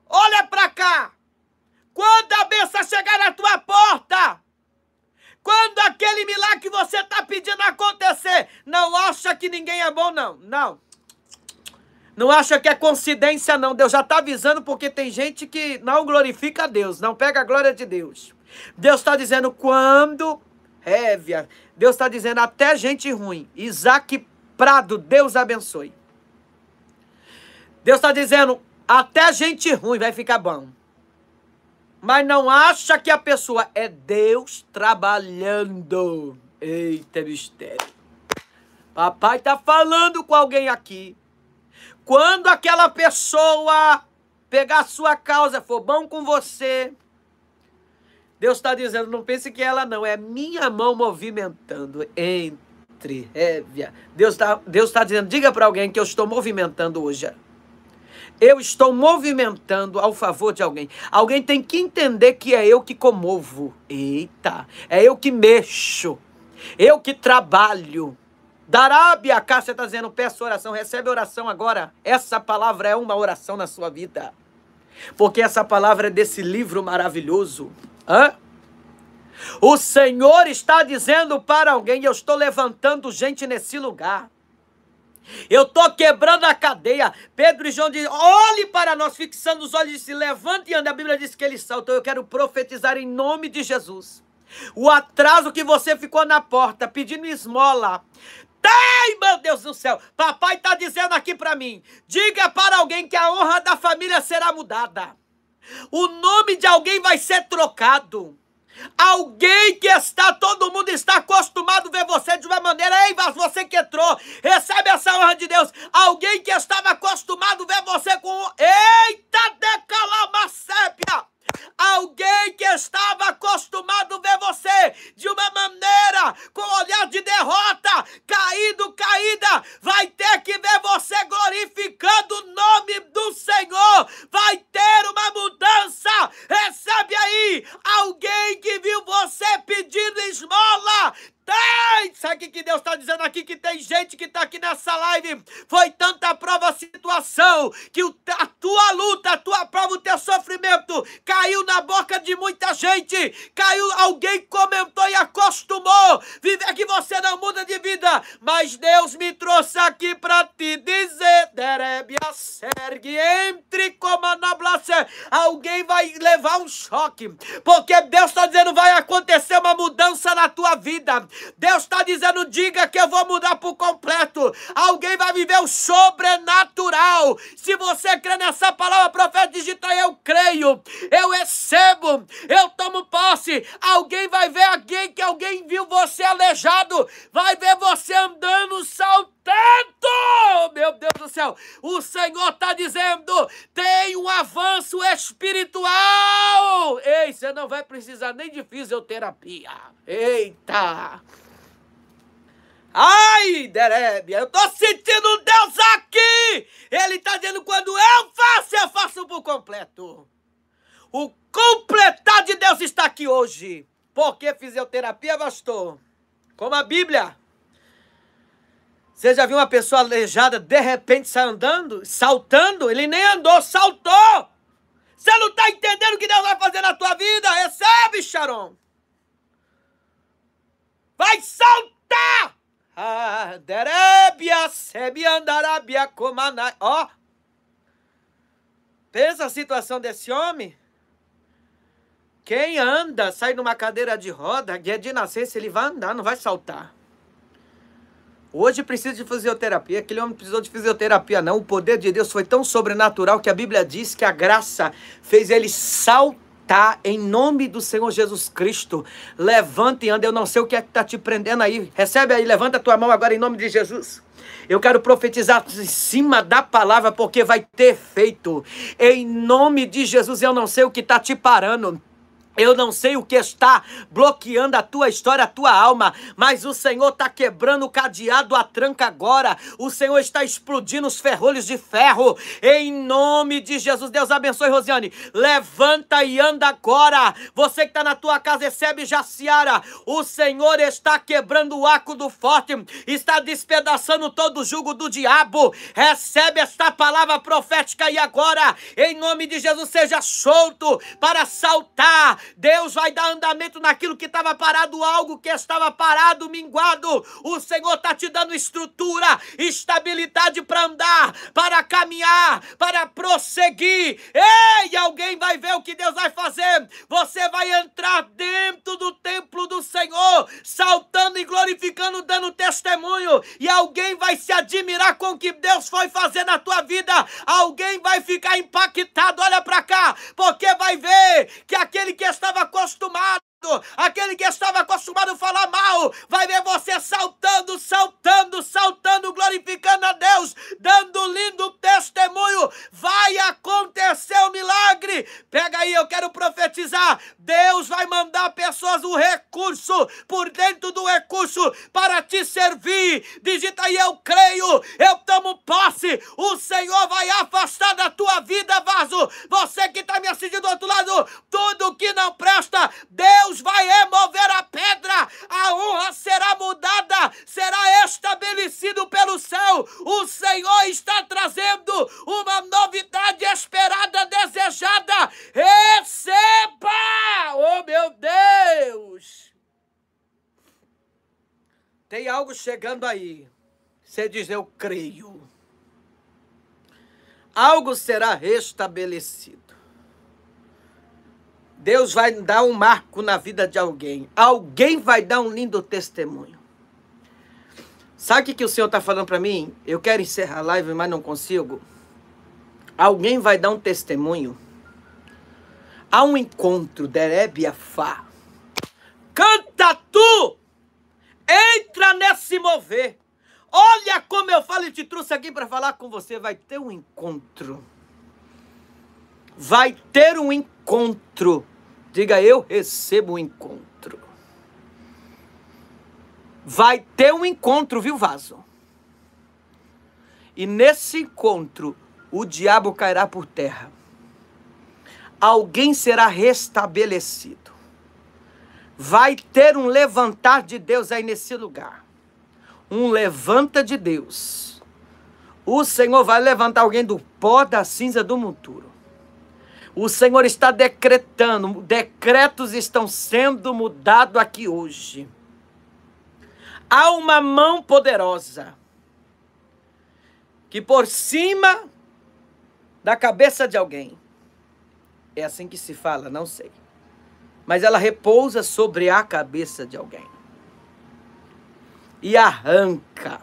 Olha para cá. Quando a bênção chegar na tua porta, quando aquele milagre que você está pedindo acontecer, não acha que ninguém é bom, não. Não. Não acha que é coincidência, não. Deus já está avisando porque tem gente que não glorifica a Deus, não pega a glória de Deus. Deus está dizendo quando. Révia. Deus está dizendo até gente ruim. Isaac Prado, Deus abençoe. Deus está dizendo até gente ruim vai ficar bom mas não acha que a pessoa é Deus trabalhando. Eita mistério. Papai tá falando com alguém aqui. Quando aquela pessoa pegar sua causa, for bom com você, Deus está dizendo, não pense que ela não, é minha mão movimentando entre. É, Deus está Deus tá dizendo, diga para alguém que eu estou movimentando hoje eu estou movimentando ao favor de alguém. Alguém tem que entender que é eu que comovo. Eita, é eu que mexo. Eu que trabalho. Darábia, Cássia está dizendo, peço oração, recebe oração agora. Essa palavra é uma oração na sua vida. Porque essa palavra é desse livro maravilhoso. Hã? O Senhor está dizendo para alguém, eu estou levantando gente nesse lugar. Eu estou quebrando a cadeia. Pedro e João dizem: olhe para nós, fixando os olhos, e se levante e anda. A Bíblia diz que eles saltam. Eu quero profetizar em nome de Jesus. O atraso que você ficou na porta pedindo esmola. Tem, meu Deus do céu. Papai está dizendo aqui para mim: diga para alguém que a honra da família será mudada. O nome de alguém vai ser trocado. Alguém que está, todo mundo está acostumado a ver você de uma maneira, ei, mas você que entrou, recebe essa honra de Deus. Alguém que estava acostumado a ver você com, eita, decalamasépia. Alguém que estava acostumado a ver você de uma maneira, com olhar de derrota, caído, caída, vai ter que ver você glorificando o nome do Senhor. Vai ter uma mudança. Recebe aí alguém que viu você pedindo esmola tem! Sabe o que Deus está dizendo aqui? Que tem gente que está aqui nessa live. Foi tanta prova a situação que a tua luta, a tua prova, o teu sofrimento caiu na boca de muita gente. Caiu, alguém comentou e acostumou. Viver que você não muda de vida. Mas Deus me trouxe aqui para te dizer: Derebia sergue, entre comanablace. Alguém vai levar um choque. Porque Deus está dizendo: vai acontecer uma mudança na tua vida Deus está dizendo: diga que eu vou mudar por completo. Alguém vai viver o sobrenatural. Se você crê nessa palavra, profeta digital, eu creio, eu recebo, eu tomo posse. Alguém vai ver alguém que alguém viu você aleijado, vai ver você andando, saltando meu Deus do céu, o Senhor está dizendo: tem um avanço espiritual. Ei, você não vai precisar nem de fisioterapia. Eita! Ai, Derebia, eu tô sentindo Deus aqui! Ele tá dizendo, quando eu faço, eu faço por completo. O completar de Deus está aqui hoje. Porque fisioterapia, pastor? Como a Bíblia você já viu uma pessoa aleijada de repente sair andando, saltando? Ele nem andou, saltou! Você não está entendendo o que Deus vai fazer na tua vida? Recebe, Sharon! Vai saltar! Ah, derebia, Sebiandarabia, Ó! Pensa a situação desse homem. Quem anda, sai numa cadeira de roda, que é de nascença, ele vai andar, não vai saltar. Hoje precisa de fisioterapia, aquele homem precisou de fisioterapia, não. O poder de Deus foi tão sobrenatural que a Bíblia diz que a graça fez ele saltar em nome do Senhor Jesus Cristo. Levanta e anda, eu não sei o que é que está te prendendo aí. Recebe aí, levanta a tua mão agora em nome de Jesus. Eu quero profetizar em cima da palavra, porque vai ter feito. Em nome de Jesus, eu não sei o que está te parando. Eu não sei o que está bloqueando a tua história, a tua alma, mas o Senhor está quebrando o cadeado, a tranca agora. O Senhor está explodindo os ferrolhos de ferro. Em nome de Jesus, Deus abençoe, Rosiane. Levanta e anda agora. Você que está na tua casa, recebe Jaciara. O Senhor está quebrando o arco do forte, está despedaçando todo o jugo do diabo. Recebe esta palavra profética e agora, em nome de Jesus, seja solto para saltar Deus vai dar andamento naquilo que estava parado, algo que estava parado, minguado. O Senhor está te dando estrutura, estabilidade para andar, para caminhar, para prosseguir. Ei, alguém vai ver o que Deus vai fazer. Você vai entrar dentro do templo do Senhor, saltando e glorificando, dando testemunho. E alguém vai se admirar com o que Deus foi fazer na tua vida. Alguém vai ficar impactado. Olha para cá, porque vai ver que aquele que é estava acostumado Aquele que estava acostumado a falar mal, vai ver você saltando, saltando, saltando, glorificando a Deus, dando lindo testemunho. Vai acontecer o um milagre. Pega aí, eu quero profetizar. Deus vai mandar pessoas o recurso por dentro do recurso para te servir. Digita aí, eu creio, eu tomo posse. O Senhor vai afastar da tua vida, vaso. Você que está me assistindo do outro lado, tudo que não presta, Deus Deus vai remover a pedra, a honra será mudada, será estabelecido pelo céu. O Senhor está trazendo uma novidade esperada, desejada. Receba! Oh, meu Deus! Tem algo chegando aí. Você diz, eu creio. Algo será restabelecido. Deus vai dar um marco na vida de alguém. Alguém vai dar um lindo testemunho. Sabe o que, o Senhor está falando para mim? Eu quero encerrar a live, mas não consigo. Alguém vai dar um testemunho. Há um encontro, Dereb Afá. Canta tu! Entra nesse mover. Olha como eu falo e te trouxe aqui para falar com você. Vai ter um encontro vai ter um encontro. Diga, eu recebo um encontro. Vai ter um encontro, viu, vaso? E nesse encontro, o diabo cairá por terra. Alguém será restabelecido. Vai ter um levantar de Deus aí nesse lugar. Um levanta de Deus. O Senhor vai levantar alguém do pó da cinza do monturo o Senhor está decretando, decretos estão sendo mudados aqui hoje. Há uma mão poderosa que por cima da cabeça de alguém, é assim que se fala, não sei, mas ela repousa sobre a cabeça de alguém e arranca.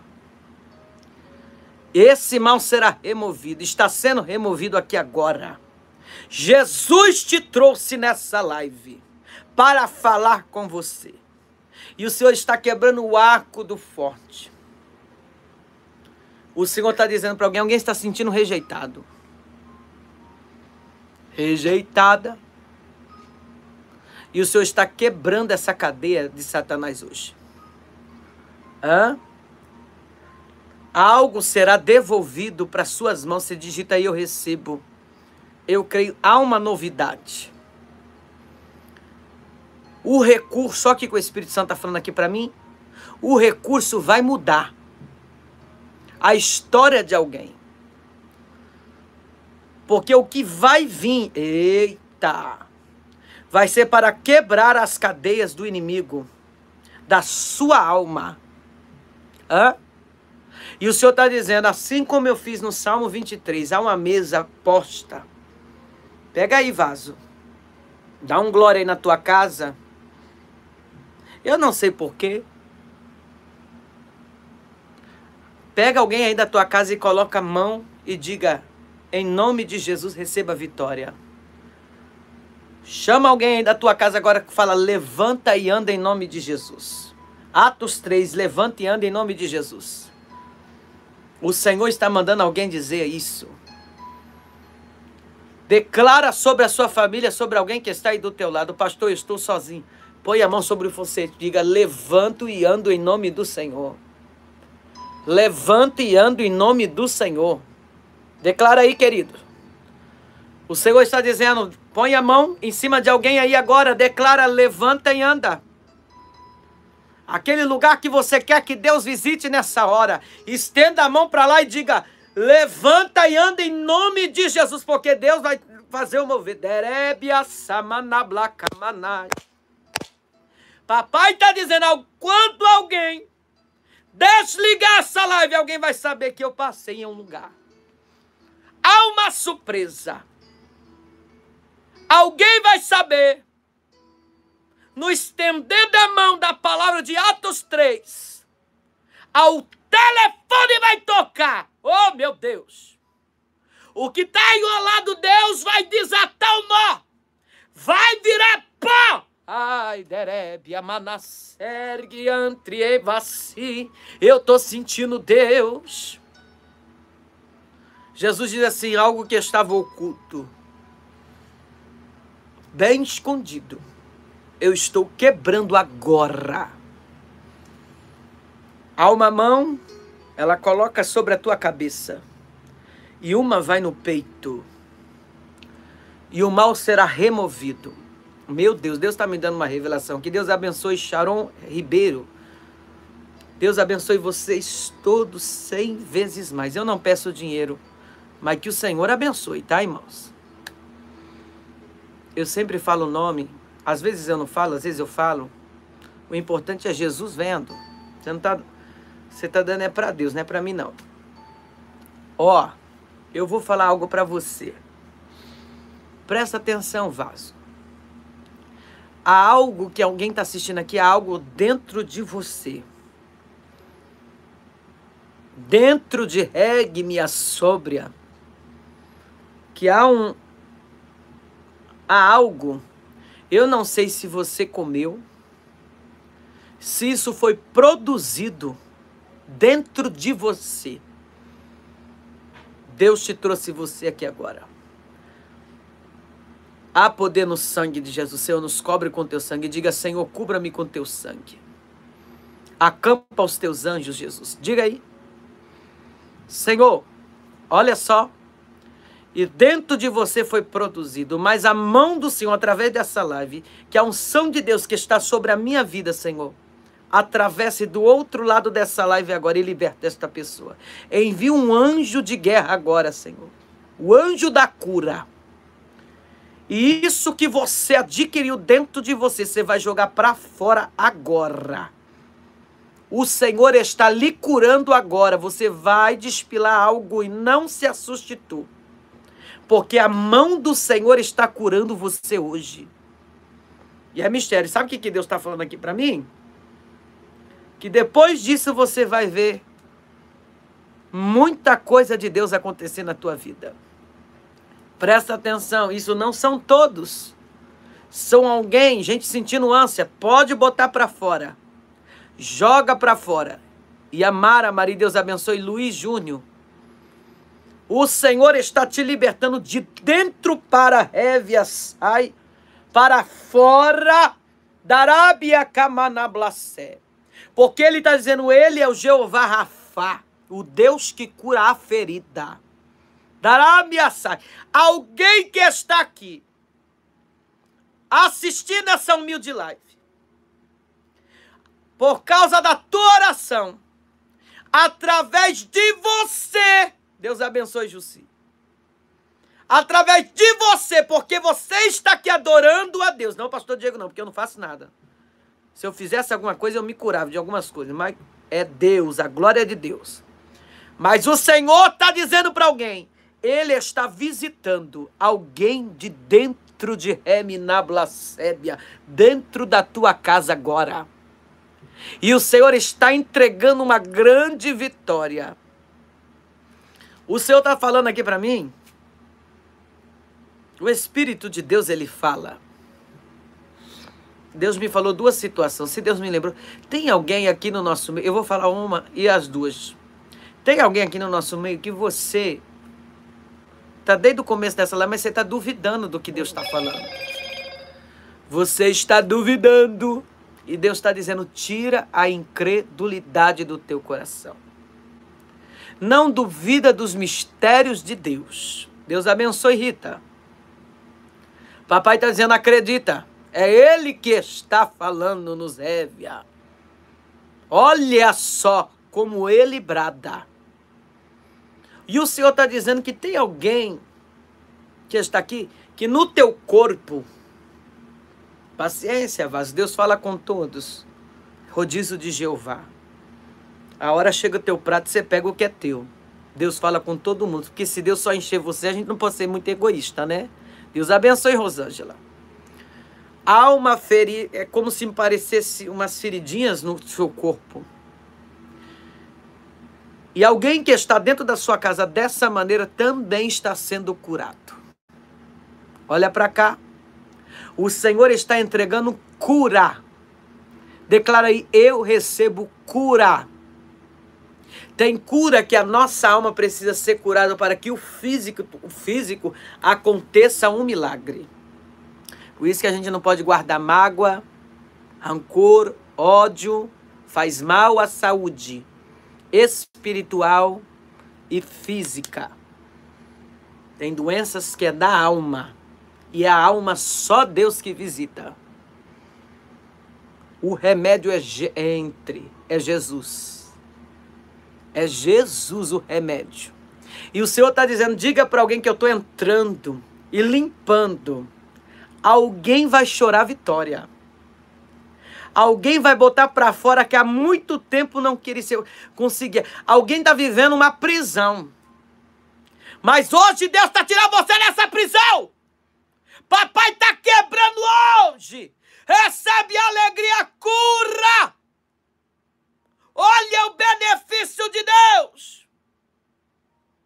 Esse mal será removido, está sendo removido aqui agora. Jesus te trouxe nessa live para falar com você. E o Senhor está quebrando o arco do forte. O Senhor está dizendo para alguém: alguém está sentindo rejeitado. Rejeitada. E o Senhor está quebrando essa cadeia de Satanás hoje. Hã? Algo será devolvido para suas mãos. Você digita aí: Eu recebo eu creio, há uma novidade. O recurso, só que o Espírito Santo está falando aqui para mim, o recurso vai mudar a história de alguém. Porque o que vai vir, eita, vai ser para quebrar as cadeias do inimigo, da sua alma. Hã? E o Senhor está dizendo, assim como eu fiz no Salmo 23, há uma mesa posta Pega aí, vaso. Dá um glória aí na tua casa. Eu não sei porquê. Pega alguém aí da tua casa e coloca a mão e diga: em nome de Jesus, receba a vitória. Chama alguém aí da tua casa agora que fala: levanta e anda em nome de Jesus. Atos 3, levanta e anda em nome de Jesus. O Senhor está mandando alguém dizer isso. Declara sobre a sua família, sobre alguém que está aí do teu lado. Pastor, eu estou sozinho. Põe a mão sobre o você. Diga, levanto e ando em nome do Senhor. Levanto e ando em nome do Senhor. Declara aí, querido. O Senhor está dizendo, põe a mão em cima de alguém aí agora. Declara, levanta e anda. Aquele lugar que você quer que Deus visite nessa hora. Estenda a mão para lá e diga, Levanta e anda em nome de Jesus, porque Deus vai fazer o mover. Papai está dizendo, ao quanto alguém desligar essa live, alguém vai saber que eu passei em um lugar. Há uma surpresa. Alguém vai saber, no estender da mão da palavra de Atos 3, ao telefone vai tocar Oh, meu Deus! O que está enrolado, Deus vai desatar o nó, vai virar pó. Ai, Derebia, Manassergue, Antrievassi, eu tô sentindo Deus. Jesus diz assim: algo que estava oculto, bem escondido, eu estou quebrando agora. Há uma mão ela coloca sobre a tua cabeça, e uma vai no peito, e o mal será removido. Meu Deus, Deus está me dando uma revelação. Que Deus abençoe Sharon Ribeiro. Deus abençoe vocês todos cem vezes mais. Eu não peço dinheiro, mas que o Senhor abençoe, tá, irmãos? Eu sempre falo o nome, às vezes eu não falo, às vezes eu falo. O importante é Jesus vendo. Você não está você tá dando é para Deus, não é para mim não. Ó, eu vou falar algo para você. Presta atenção, vaso. Há algo que alguém tá assistindo aqui, há algo dentro de você. Dentro de regue minha sóbria, que há um há algo. Eu não sei se você comeu, se isso foi produzido dentro de você. Deus te trouxe você aqui agora. Há poder no sangue de Jesus. Senhor, nos cobre com teu sangue. Diga, Senhor, cubra-me com teu sangue. Acampa os teus anjos, Jesus. Diga aí. Senhor, olha só. E dentro de você foi produzido, mas a mão do Senhor, através dessa live, que a unção de Deus que está sobre a minha vida, Senhor atravesse do outro lado dessa live agora e liberte esta pessoa. Envie um anjo de guerra agora, Senhor. O anjo da cura. E isso que você adquiriu dentro de você, você vai jogar para fora agora. O Senhor está lhe curando agora. Você vai despilar algo e não se assuste tu. Porque a mão do Senhor está curando você hoje. E é mistério. Sabe o que Deus está falando aqui para mim? que depois disso você vai ver muita coisa de Deus acontecer na tua vida. Presta atenção, isso não são todos. São alguém, gente sentindo ânsia, pode botar para fora. Joga para fora. E amara, Maria Deus abençoe Luiz Júnior. O Senhor está te libertando de dentro para révias, sai para fora da Arábia Camanablacé. Porque ele está dizendo, ele é o Jeová Rafá, o Deus que cura a ferida. Dará ameaçar. Alguém que está aqui, assistindo essa humilde live, por causa da tua oração, através de você, Deus abençoe Jussi. Através de você, porque você está aqui adorando a Deus. Não, pastor Diego, não, porque eu não faço nada. Se eu fizesse alguma coisa, eu me curava de algumas coisas. Mas é Deus, a glória é de Deus. Mas o Senhor está dizendo para alguém: Ele está visitando alguém de dentro de Reminablacébia, dentro da tua casa agora. E o Senhor está entregando uma grande vitória. O Senhor está falando aqui para mim. O Espírito de Deus, ele fala. Deus me falou duas situações. Se Deus me lembrou, tem alguém aqui no nosso meio, eu vou falar uma e as duas. Tem alguém aqui no nosso meio que você está desde o começo dessa lá, mas você está duvidando do que Deus está falando. Você está duvidando. E Deus está dizendo: tira a incredulidade do teu coração. Não duvida dos mistérios de Deus. Deus abençoe, Rita. Papai está dizendo: acredita. É ele que está falando nos Évia. Olha só como ele brada. E o Senhor está dizendo que tem alguém que está aqui, que no teu corpo, paciência, vaso, Deus fala com todos, rodízio de Jeová. A hora chega o teu prato, você pega o que é teu. Deus fala com todo mundo, porque se Deus só encher você, a gente não pode ser muito egoísta, né? Deus abençoe, Rosângela há uma ferida, é como se me parecesse umas feridinhas no seu corpo. E alguém que está dentro da sua casa dessa maneira também está sendo curado. Olha para cá. O Senhor está entregando cura. Declara aí: Eu recebo cura. Tem cura que a nossa alma precisa ser curada para que o físico, o físico aconteça um milagre. Por isso que a gente não pode guardar mágoa, rancor, ódio, faz mal à saúde espiritual e física. Tem doenças que é da alma. E a alma só Deus que visita. O remédio é, é entre, é Jesus. É Jesus o remédio. E o Senhor está dizendo: diga para alguém que eu estou entrando e limpando alguém vai chorar vitória. Alguém vai botar para fora que há muito tempo não queria ser, conseguir. Alguém está vivendo uma prisão. Mas hoje Deus está tirando você dessa prisão. Papai está quebrando hoje. Recebe alegria, cura. Olha o benefício de Deus.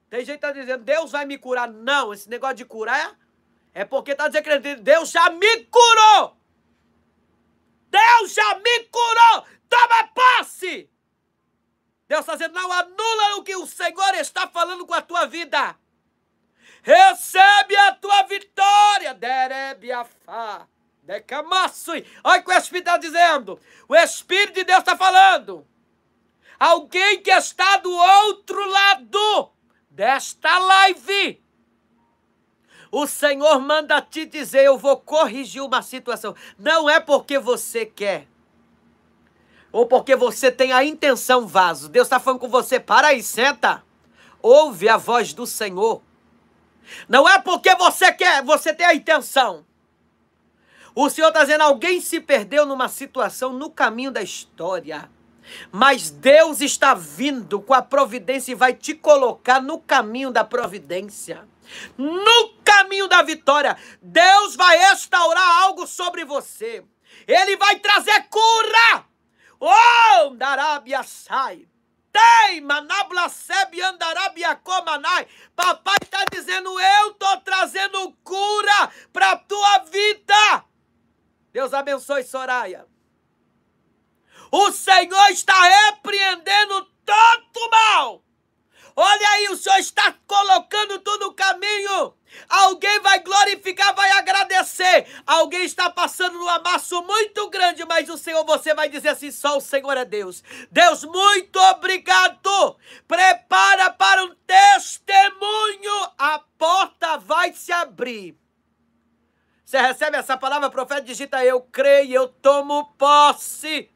Tem gente que está dizendo, Deus vai me curar. Não, esse negócio de curar é é porque tá desacreditando. Deus já me curou! Deus já me curou! Toma posse! Deus está dizendo, não anula o que o Senhor está falando com a tua vida. Recebe a tua vitória. Decamassui. Olha o que o Espírito está dizendo. O Espírito de Deus está falando. Alguém que está do outro lado desta live o Senhor manda te dizer: eu vou corrigir uma situação. Não é porque você quer. Ou porque você tem a intenção vaso. Deus está falando com você: para aí, senta. Ouve a voz do Senhor. Não é porque você quer, você tem a intenção. O Senhor está dizendo: alguém se perdeu numa situação no caminho da história. Mas Deus está vindo com a providência e vai te colocar no caminho da providência. No caminho da vitória, Deus vai restaurar algo sobre você. Ele vai trazer cura. Oh, sai. Tem, Manablacebe Andarabia Comanai. Papai está dizendo: Eu estou trazendo cura para a tua vida. Deus abençoe, Soraya. O Senhor está repreendendo tanto mal Olha aí, o Senhor está colocando tudo no caminho. Alguém vai glorificar, vai agradecer. Alguém está passando um amasso muito grande, mas o Senhor, você vai dizer assim: só o Senhor é Deus. Deus, muito obrigado. Prepara para um testemunho. A porta vai se abrir. Você recebe essa palavra, profeta? Digita eu creio, eu tomo posse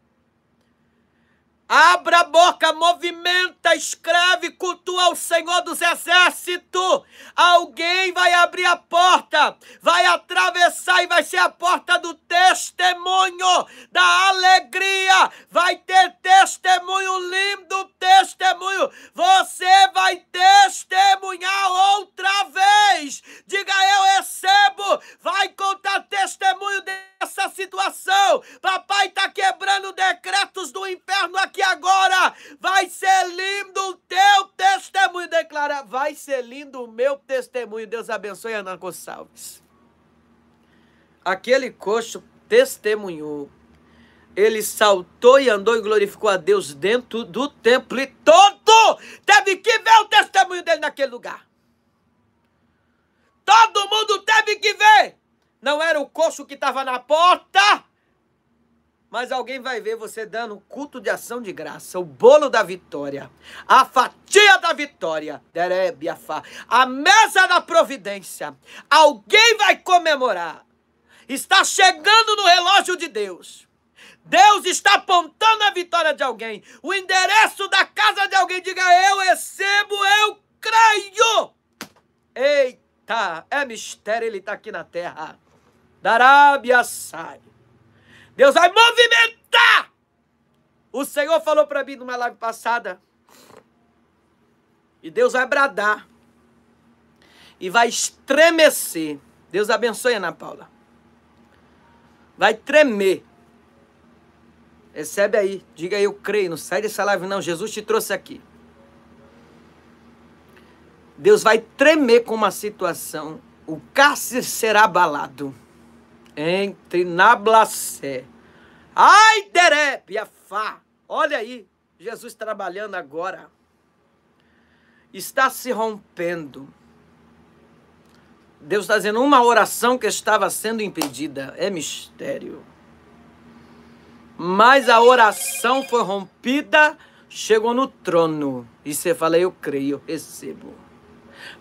Abra a boca, movimenta, escreve, cultua o Senhor dos Exércitos. Alguém vai abrir a porta, vai atrás atravessar e vai ser a porta do testemunho, da alegria. Vai ter testemunho lindo, testemunho. Você vai testemunhar outra vez. Diga eu recebo. Vai contar testemunho dessa situação. Papai está quebrando decretos do inferno aqui agora. Vai ser lindo o teu testemunho. Declara, vai ser lindo o meu testemunho. Deus abençoe, Ana Gonçalves aquele coxo testemunhou. Ele saltou e andou e glorificou a Deus dentro do templo e todo teve que ver o testemunho dele naquele lugar. Todo mundo teve que ver. Não era o coxo que estava na porta, mas alguém vai ver você dando culto de ação de graça, o bolo da vitória, a fatia da vitória, a mesa da providência. Alguém vai comemorar está chegando no relógio de Deus. Deus está apontando a vitória de alguém. O endereço da casa de alguém, diga eu recebo, eu creio. Eita, é mistério, ele está aqui na terra. Da Arábia sai. Deus vai movimentar. O Senhor falou para mim numa live passada. E Deus vai bradar. E vai estremecer. Deus abençoe, Ana Paula vai tremer. Recebe aí, diga aí, eu creio, não sai dessa live não, Jesus te trouxe aqui. Deus vai tremer com uma situação, o cárcere será abalado. Entre Nablacé. Ai, Dereb, biafá. Olha aí, Jesus trabalhando agora. Está se rompendo. Deus está dizendo uma oração que estava sendo impedida. É mistério. Mas a oração foi rompida, chegou no trono. E você fala, eu creio, eu recebo.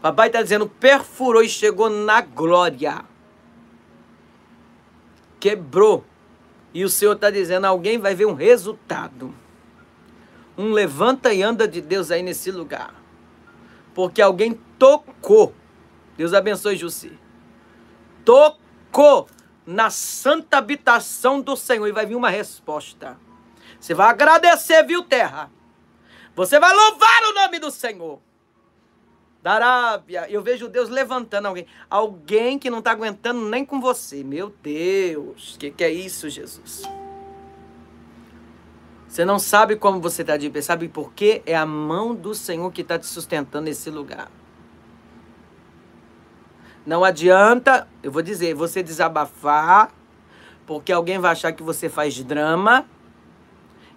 Papai está dizendo, perfurou e chegou na glória. Quebrou. E o Senhor está dizendo, alguém vai ver um resultado. Um levanta e anda de Deus aí nesse lugar. Porque alguém tocou Deus abençoe, Jussi. Tocou na santa habitação do Senhor e vai vir uma resposta. Você vai agradecer, viu, terra? Você vai louvar o nome do Senhor. Da Arábia, eu vejo Deus levantando alguém. Alguém que não está aguentando nem com você. Meu Deus, o que, que é isso, Jesus? Você não sabe como você está de pé, sabe por quê? É a mão do Senhor que está te sustentando nesse lugar. Não adianta, eu vou dizer, você desabafar, porque alguém vai achar que você faz drama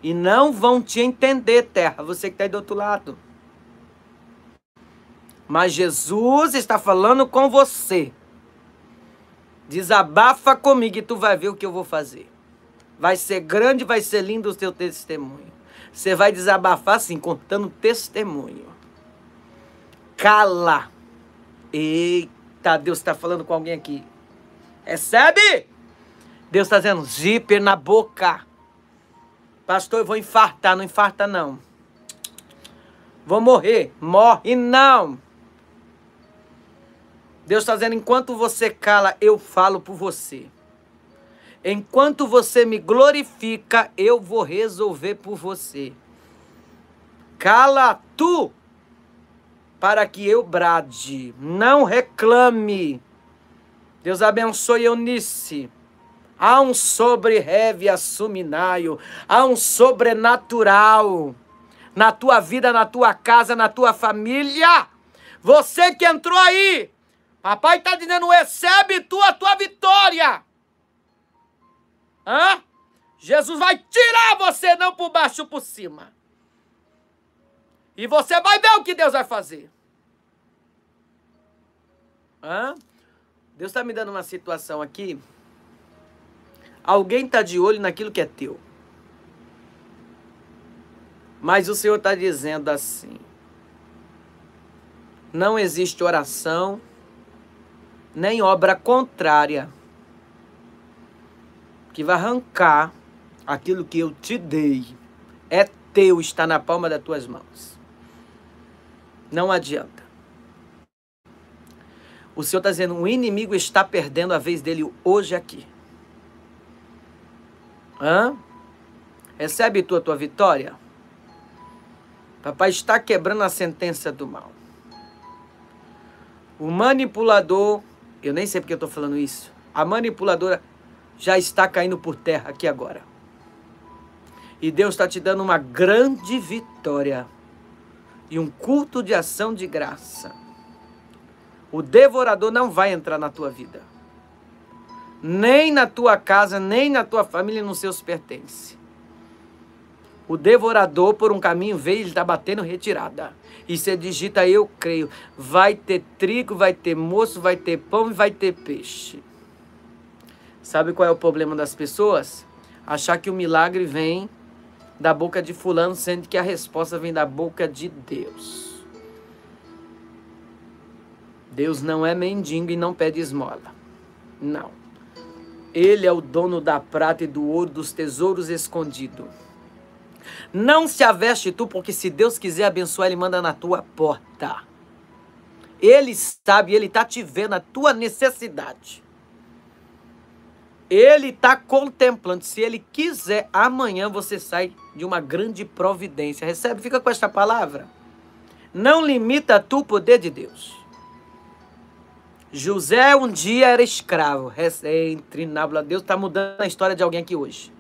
e não vão te entender, terra, você que está aí do outro lado. Mas Jesus está falando com você. Desabafa comigo e tu vai ver o que eu vou fazer. Vai ser grande, vai ser lindo o teu testemunho. Você vai desabafar assim, contando testemunho. Cala. Eita Tá, Deus está falando com alguém aqui. Recebe? Deus está dizendo, zíper na boca. Pastor, eu vou infartar. Não infarta, não. Vou morrer. Morre, não. Deus está dizendo, enquanto você cala, eu falo por você. Enquanto você me glorifica, eu vou resolver por você. Cala tu para que eu brade, não reclame. Deus abençoe Eunice. Há um sobre reve assuminaio, há um sobrenatural na tua vida, na tua casa, na tua família. Você que entrou aí, papai está dizendo, recebe tu a tua vitória. Hã? Jesus vai tirar você não por baixo, por cima. E você vai ver o que Deus vai fazer. Hã? Deus está me dando uma situação aqui. Alguém está de olho naquilo que é teu. Mas o Senhor está dizendo assim: não existe oração, nem obra contrária que vai arrancar aquilo que eu te dei. É teu, está na palma das tuas mãos. Não adianta. O Senhor está dizendo: o inimigo está perdendo a vez dele hoje aqui. Hã? Recebe tu a tua vitória? Papai está quebrando a sentença do mal. O manipulador, eu nem sei porque eu estou falando isso, a manipuladora já está caindo por terra aqui agora. E Deus está te dando uma grande vitória e um culto de ação de graça. O devorador não vai entrar na tua vida, nem na tua casa, nem na tua família, nos seus pertences. O devorador, por um caminho, veio, e está batendo retirada. E você é digita, eu creio. Vai ter trigo, vai ter moço, vai ter pão e vai ter peixe. Sabe qual é o problema das pessoas? Achar que o milagre vem da boca de Fulano, sendo que a resposta vem da boca de Deus. Deus não é mendigo e não pede esmola. Não. Ele é o dono da prata e do ouro dos tesouros escondidos. Não se aveste tu, porque se Deus quiser abençoar, Ele manda na tua porta. Ele sabe, Ele está te vendo a tua necessidade. Ele está contemplando. Se Ele quiser, amanhã você sai de uma grande providência. Recebe? Fica com esta palavra. Não limita tu o poder de Deus. José um dia era escravo. Entre na Deus está mudando a história de alguém aqui hoje.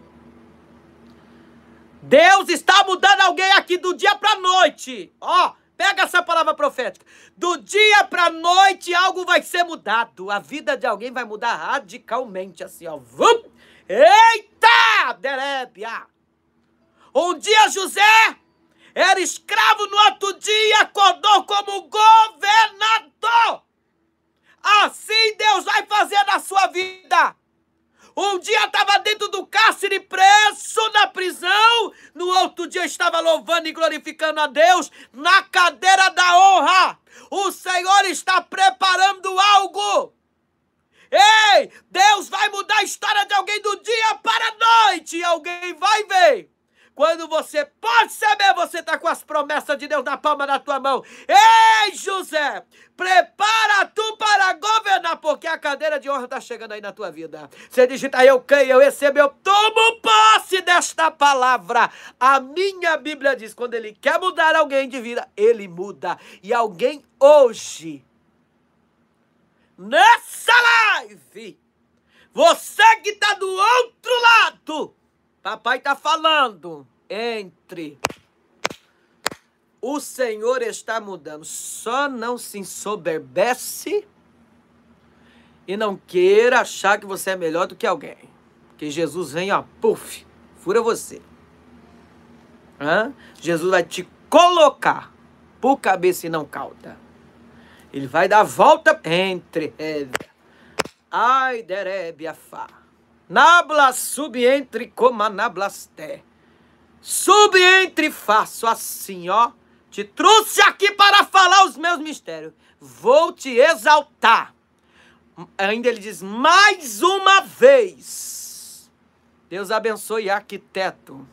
Deus está mudando alguém aqui do dia para a noite. Ó, oh, pega essa palavra profética. Do dia para a noite algo vai ser mudado. A vida de alguém vai mudar radicalmente assim, ó. Vum! Eita! Derépia! Um dia José era escravo, no outro dia acordou como governador. Assim Deus vai fazer na sua vida. Um dia estava dentro do cárcere, preso na prisão. No outro dia estava louvando e glorificando a Deus na cadeira da honra. O Senhor está preparando algo. Ei, Deus vai mudar a história de alguém do dia para a noite. Alguém vai ver quando você pode saber, você está com as promessas de Deus na palma da tua mão. Ei, José, prepara tu para governar, porque a cadeira de honra está chegando aí na tua vida. Você digita, eu creio, eu recebo, eu tomo posse desta palavra. A minha Bíblia diz, quando ele quer mudar alguém de vida, ele muda. E alguém hoje, nessa live, você que está do outro lado, Papai está falando. Entre. O Senhor está mudando. Só não se ensoberbece e não queira achar que você é melhor do que alguém. Que Jesus vem, ó, puf, fura você. Hã? Jesus vai te colocar por cabeça e não cauda. Ele vai dar volta entre. Ai, derebe fá. Nablas subientre coma sub entre faço assim, ó. Te trouxe aqui para falar os meus mistérios. Vou te exaltar. Ainda ele diz mais uma vez. Deus abençoe, arquiteto.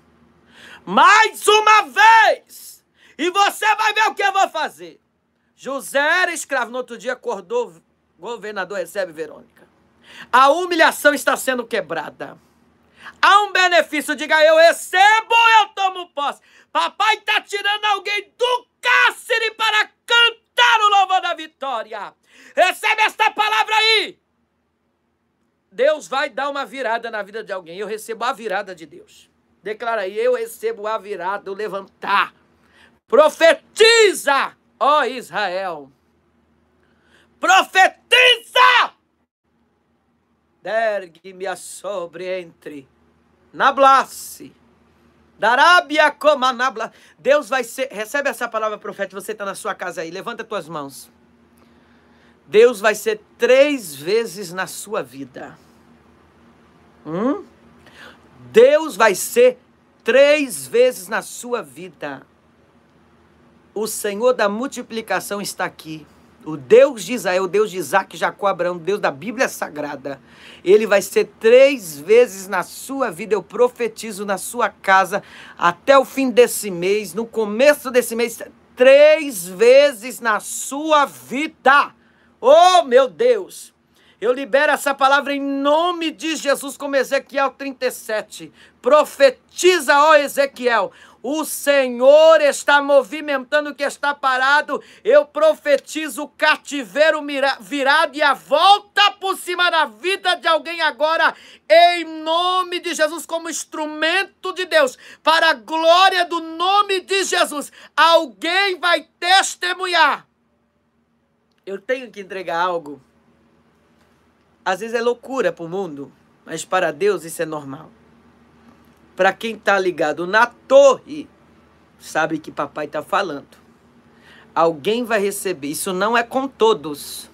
Mais uma vez. E você vai ver o que eu vou fazer. José era escravo. No outro dia acordou, governador recebe Verônica. A humilhação está sendo quebrada. Há um benefício, diga eu recebo, eu tomo posse. Papai está tirando alguém do cárcere para cantar o louvor da vitória. Recebe esta palavra aí. Deus vai dar uma virada na vida de alguém. Eu recebo a virada de Deus. Declara aí, eu recebo a virada, o levantar. Profetiza, ó Israel. Profetiza! dergue-me a sobre entre Nablasse, da Arábia como a Nabla. Deus vai ser, recebe essa palavra profeta, você está na sua casa aí, levanta tuas mãos. Deus vai ser três vezes na sua vida. Hum? Deus vai ser três vezes na sua vida. O Senhor da multiplicação está aqui o Deus de Israel, o Deus de Isaac, Jacó, Abraão, o Deus da Bíblia Sagrada, ele vai ser três vezes na sua vida, eu profetizo na sua casa, até o fim desse mês, no começo desse mês, três vezes na sua vida. Oh, meu Deus! Eu libero essa palavra em nome de Jesus, como Ezequiel 37. Profetiza, ó Ezequiel, o Senhor está movimentando o que está parado. Eu profetizo o cativeiro virado e a volta por cima da vida de alguém agora, em nome de Jesus, como instrumento de Deus, para a glória do nome de Jesus. Alguém vai testemunhar. Eu tenho que entregar algo. Às vezes é loucura para o mundo, mas para Deus isso é normal. Para quem está ligado na torre, sabe que papai está falando. Alguém vai receber. Isso não é com todos.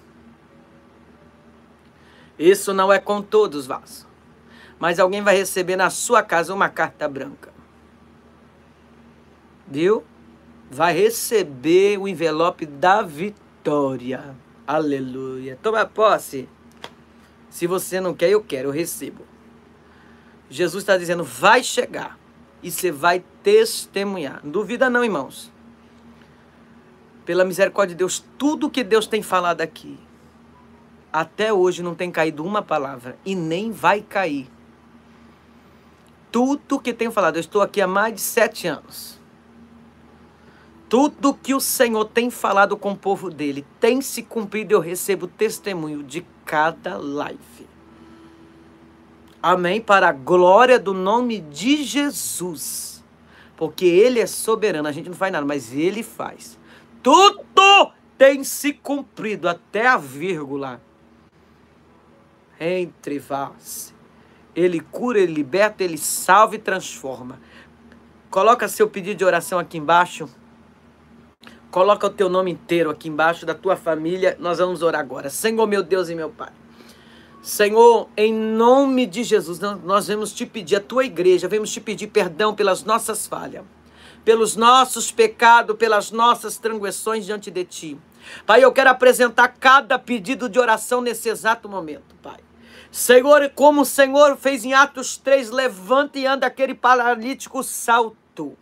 Isso não é com todos, Vaso. Mas alguém vai receber na sua casa uma carta branca. Viu? Vai receber o envelope da vitória. Aleluia. Toma posse. Se você não quer, eu quero, eu recebo. Jesus está dizendo: vai chegar e você vai testemunhar. Não duvida, não, irmãos. Pela misericórdia de Deus, tudo que Deus tem falado aqui, até hoje não tem caído uma palavra e nem vai cair. Tudo que tenho falado, eu estou aqui há mais de sete anos. Tudo que o Senhor tem falado com o povo dele tem se cumprido. Eu recebo testemunho de cada live. Amém? Para a glória do nome de Jesus. Porque Ele é soberano. A gente não faz nada, mas Ele faz. Tudo tem se cumprido até a vírgula. Entre vás. Ele cura, ele liberta, ele salva e transforma. Coloca seu pedido de oração aqui embaixo. Coloca o teu nome inteiro aqui embaixo da tua família. Nós vamos orar agora. Senhor meu Deus e meu Pai. Senhor, em nome de Jesus, nós vemos te pedir, a tua igreja, vemos te pedir perdão pelas nossas falhas, pelos nossos pecados, pelas nossas transgressões diante de ti. Pai, eu quero apresentar cada pedido de oração nesse exato momento, Pai. Senhor, como o Senhor fez em Atos 3, levanta e anda aquele paralítico salto.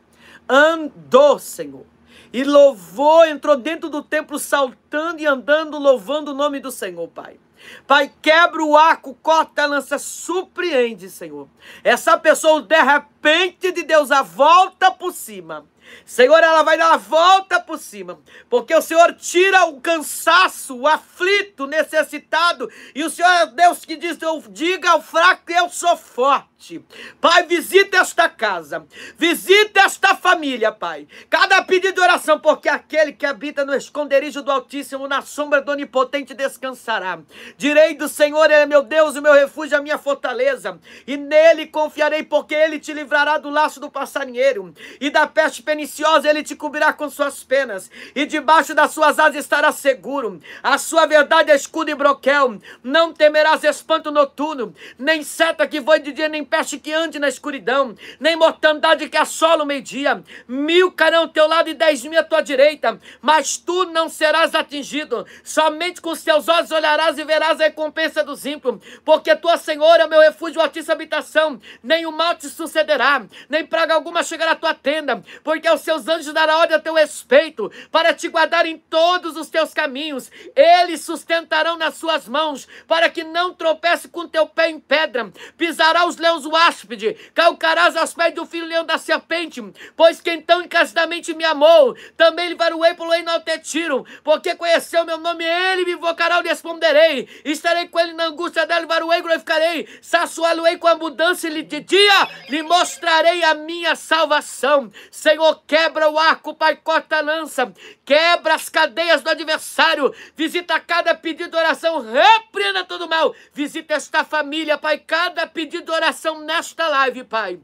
Andou, Senhor. E louvou, entrou dentro do templo saltando e andando, louvando o nome do Senhor, Pai. Pai, quebra o arco, corta a lança, surpreende, Senhor. Essa pessoa, de repente, de Deus, a volta por cima Senhor, ela vai dar a volta por cima, porque o Senhor tira o cansaço, o aflito, o necessitado, e o Senhor é Deus que diz: eu diga ao fraco que eu sou forte. Pai, visita esta casa, visita esta família, Pai. Cada pedido de oração, porque aquele que habita no esconderijo do Altíssimo, na sombra do Onipotente, descansará. Direi do Senhor, Ele é meu Deus, o meu refúgio, a minha fortaleza, e nele confiarei, porque ele te livrará do laço do passarinheiro e da peste penetrante perniciosa ele te cobrirá com suas penas, e debaixo das suas asas estarás seguro. A sua verdade é escudo e broquel. Não temerás espanto noturno, nem seta que voe de dia, nem peste que ande na escuridão, nem mortandade que assola o meio-dia. Mil cairão ao teu lado e dez mil à tua direita, mas tu não serás atingido. Somente com seus olhos olharás e verás a recompensa dos ímpios, porque tua Senhora é meu refúgio, a altíssima habitação. Nem o mal te sucederá, nem praga alguma chegará à tua tenda, porque aos seus anjos dará ordem a teu respeito, para te guardar em todos os teus caminhos. Eles sustentarão nas suas mãos, para que não tropece com teu pé em pedra. Pisará os leões o áspide, calcarás as pés do filho leão da serpente, pois quem tão encasadamente me amou, também livrarei pelo enalteciram, porque conheceu meu nome, ele me invocará, eu lhe responderei. Estarei com ele na angústia dela, livrarei, glorificarei, saciá-lo-ei com abundância de dia, lhe mostrarei a minha salvação. Senhor, quebra o arco, Pai, corta a lança, quebra as cadeias do adversário, visita cada pedido de oração, repreenda todo mal, visita esta família, Pai, cada pedido de oração nesta live, Pai.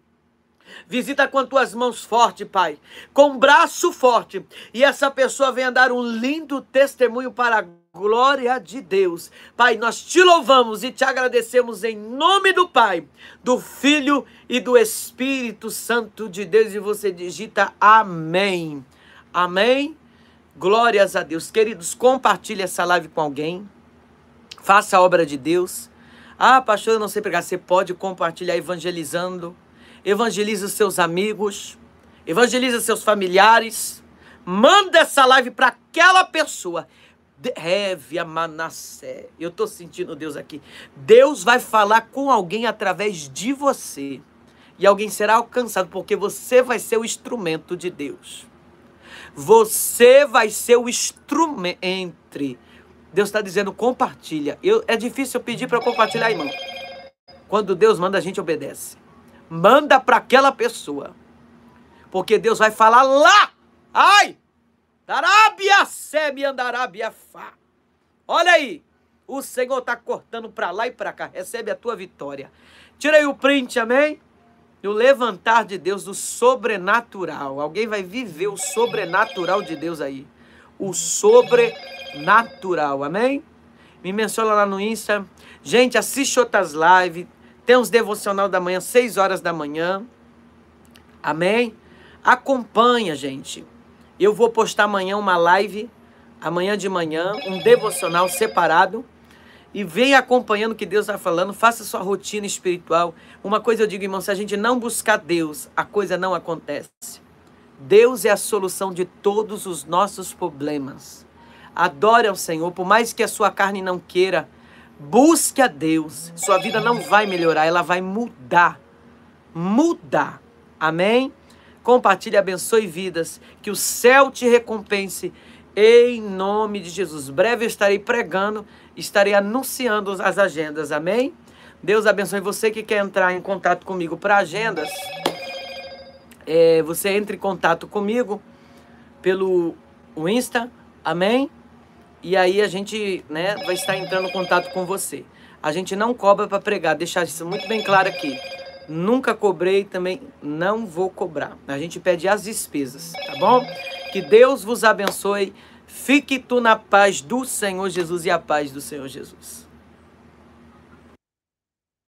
Visita com tuas mãos forte, Pai, com um braço forte, e essa pessoa venha dar um lindo testemunho para glória de Deus. Pai, nós te louvamos e te agradecemos em nome do Pai, do Filho e do Espírito Santo de Deus. E você digita amém. Amém. Glórias a Deus. Queridos, compartilhe essa live com alguém. Faça a obra de Deus. Ah, pastor, eu não sei pregar. Você pode compartilhar evangelizando. Evangelize os seus amigos. Evangelize os seus familiares. Manda essa live para aquela pessoa Reve a Manassé. Eu estou sentindo Deus aqui. Deus vai falar com alguém através de você. E alguém será alcançado, porque você vai ser o instrumento de Deus. Você vai ser o instrumento. Entre. Deus está dizendo, compartilha. Eu, é difícil eu pedir para compartilhar, irmão. Quando Deus manda, a gente obedece. Manda para aquela pessoa. Porque Deus vai falar lá. Ai! Darabia sebe andarabia fa. Olha aí, o Senhor está cortando para lá e para cá. Recebe a tua vitória. Tira aí o print, amém? E o levantar de Deus do sobrenatural. Alguém vai viver o sobrenatural de Deus aí. O sobrenatural, amém? Me menciona lá no Insta. Gente, assiste outras lives. Tem uns devocional da manhã, 6 horas da manhã. Amém? Acompanha, gente. Eu vou postar amanhã uma live, amanhã de manhã, um devocional separado. E venha acompanhando o que Deus está falando, faça sua rotina espiritual. Uma coisa eu digo, irmão, se a gente não buscar Deus, a coisa não acontece. Deus é a solução de todos os nossos problemas. Adore ao Senhor, por mais que a sua carne não queira. Busque a Deus. Sua vida não vai melhorar, ela vai mudar. Mudar. Amém? compartilhe, abençoe vidas, que o céu te recompense. Em nome de Jesus. Breve eu estarei pregando, estarei anunciando as agendas. Amém? Deus abençoe você que quer entrar em contato comigo para agendas. É, você entre em contato comigo pelo o Insta, amém? E aí a gente né, vai estar entrando em contato com você. A gente não cobra para pregar, deixar isso muito bem claro aqui. Nunca cobrei, também não vou cobrar. A gente pede as despesas, tá bom? Que Deus vos abençoe. Fique tu na paz do Senhor Jesus e a paz do Senhor Jesus.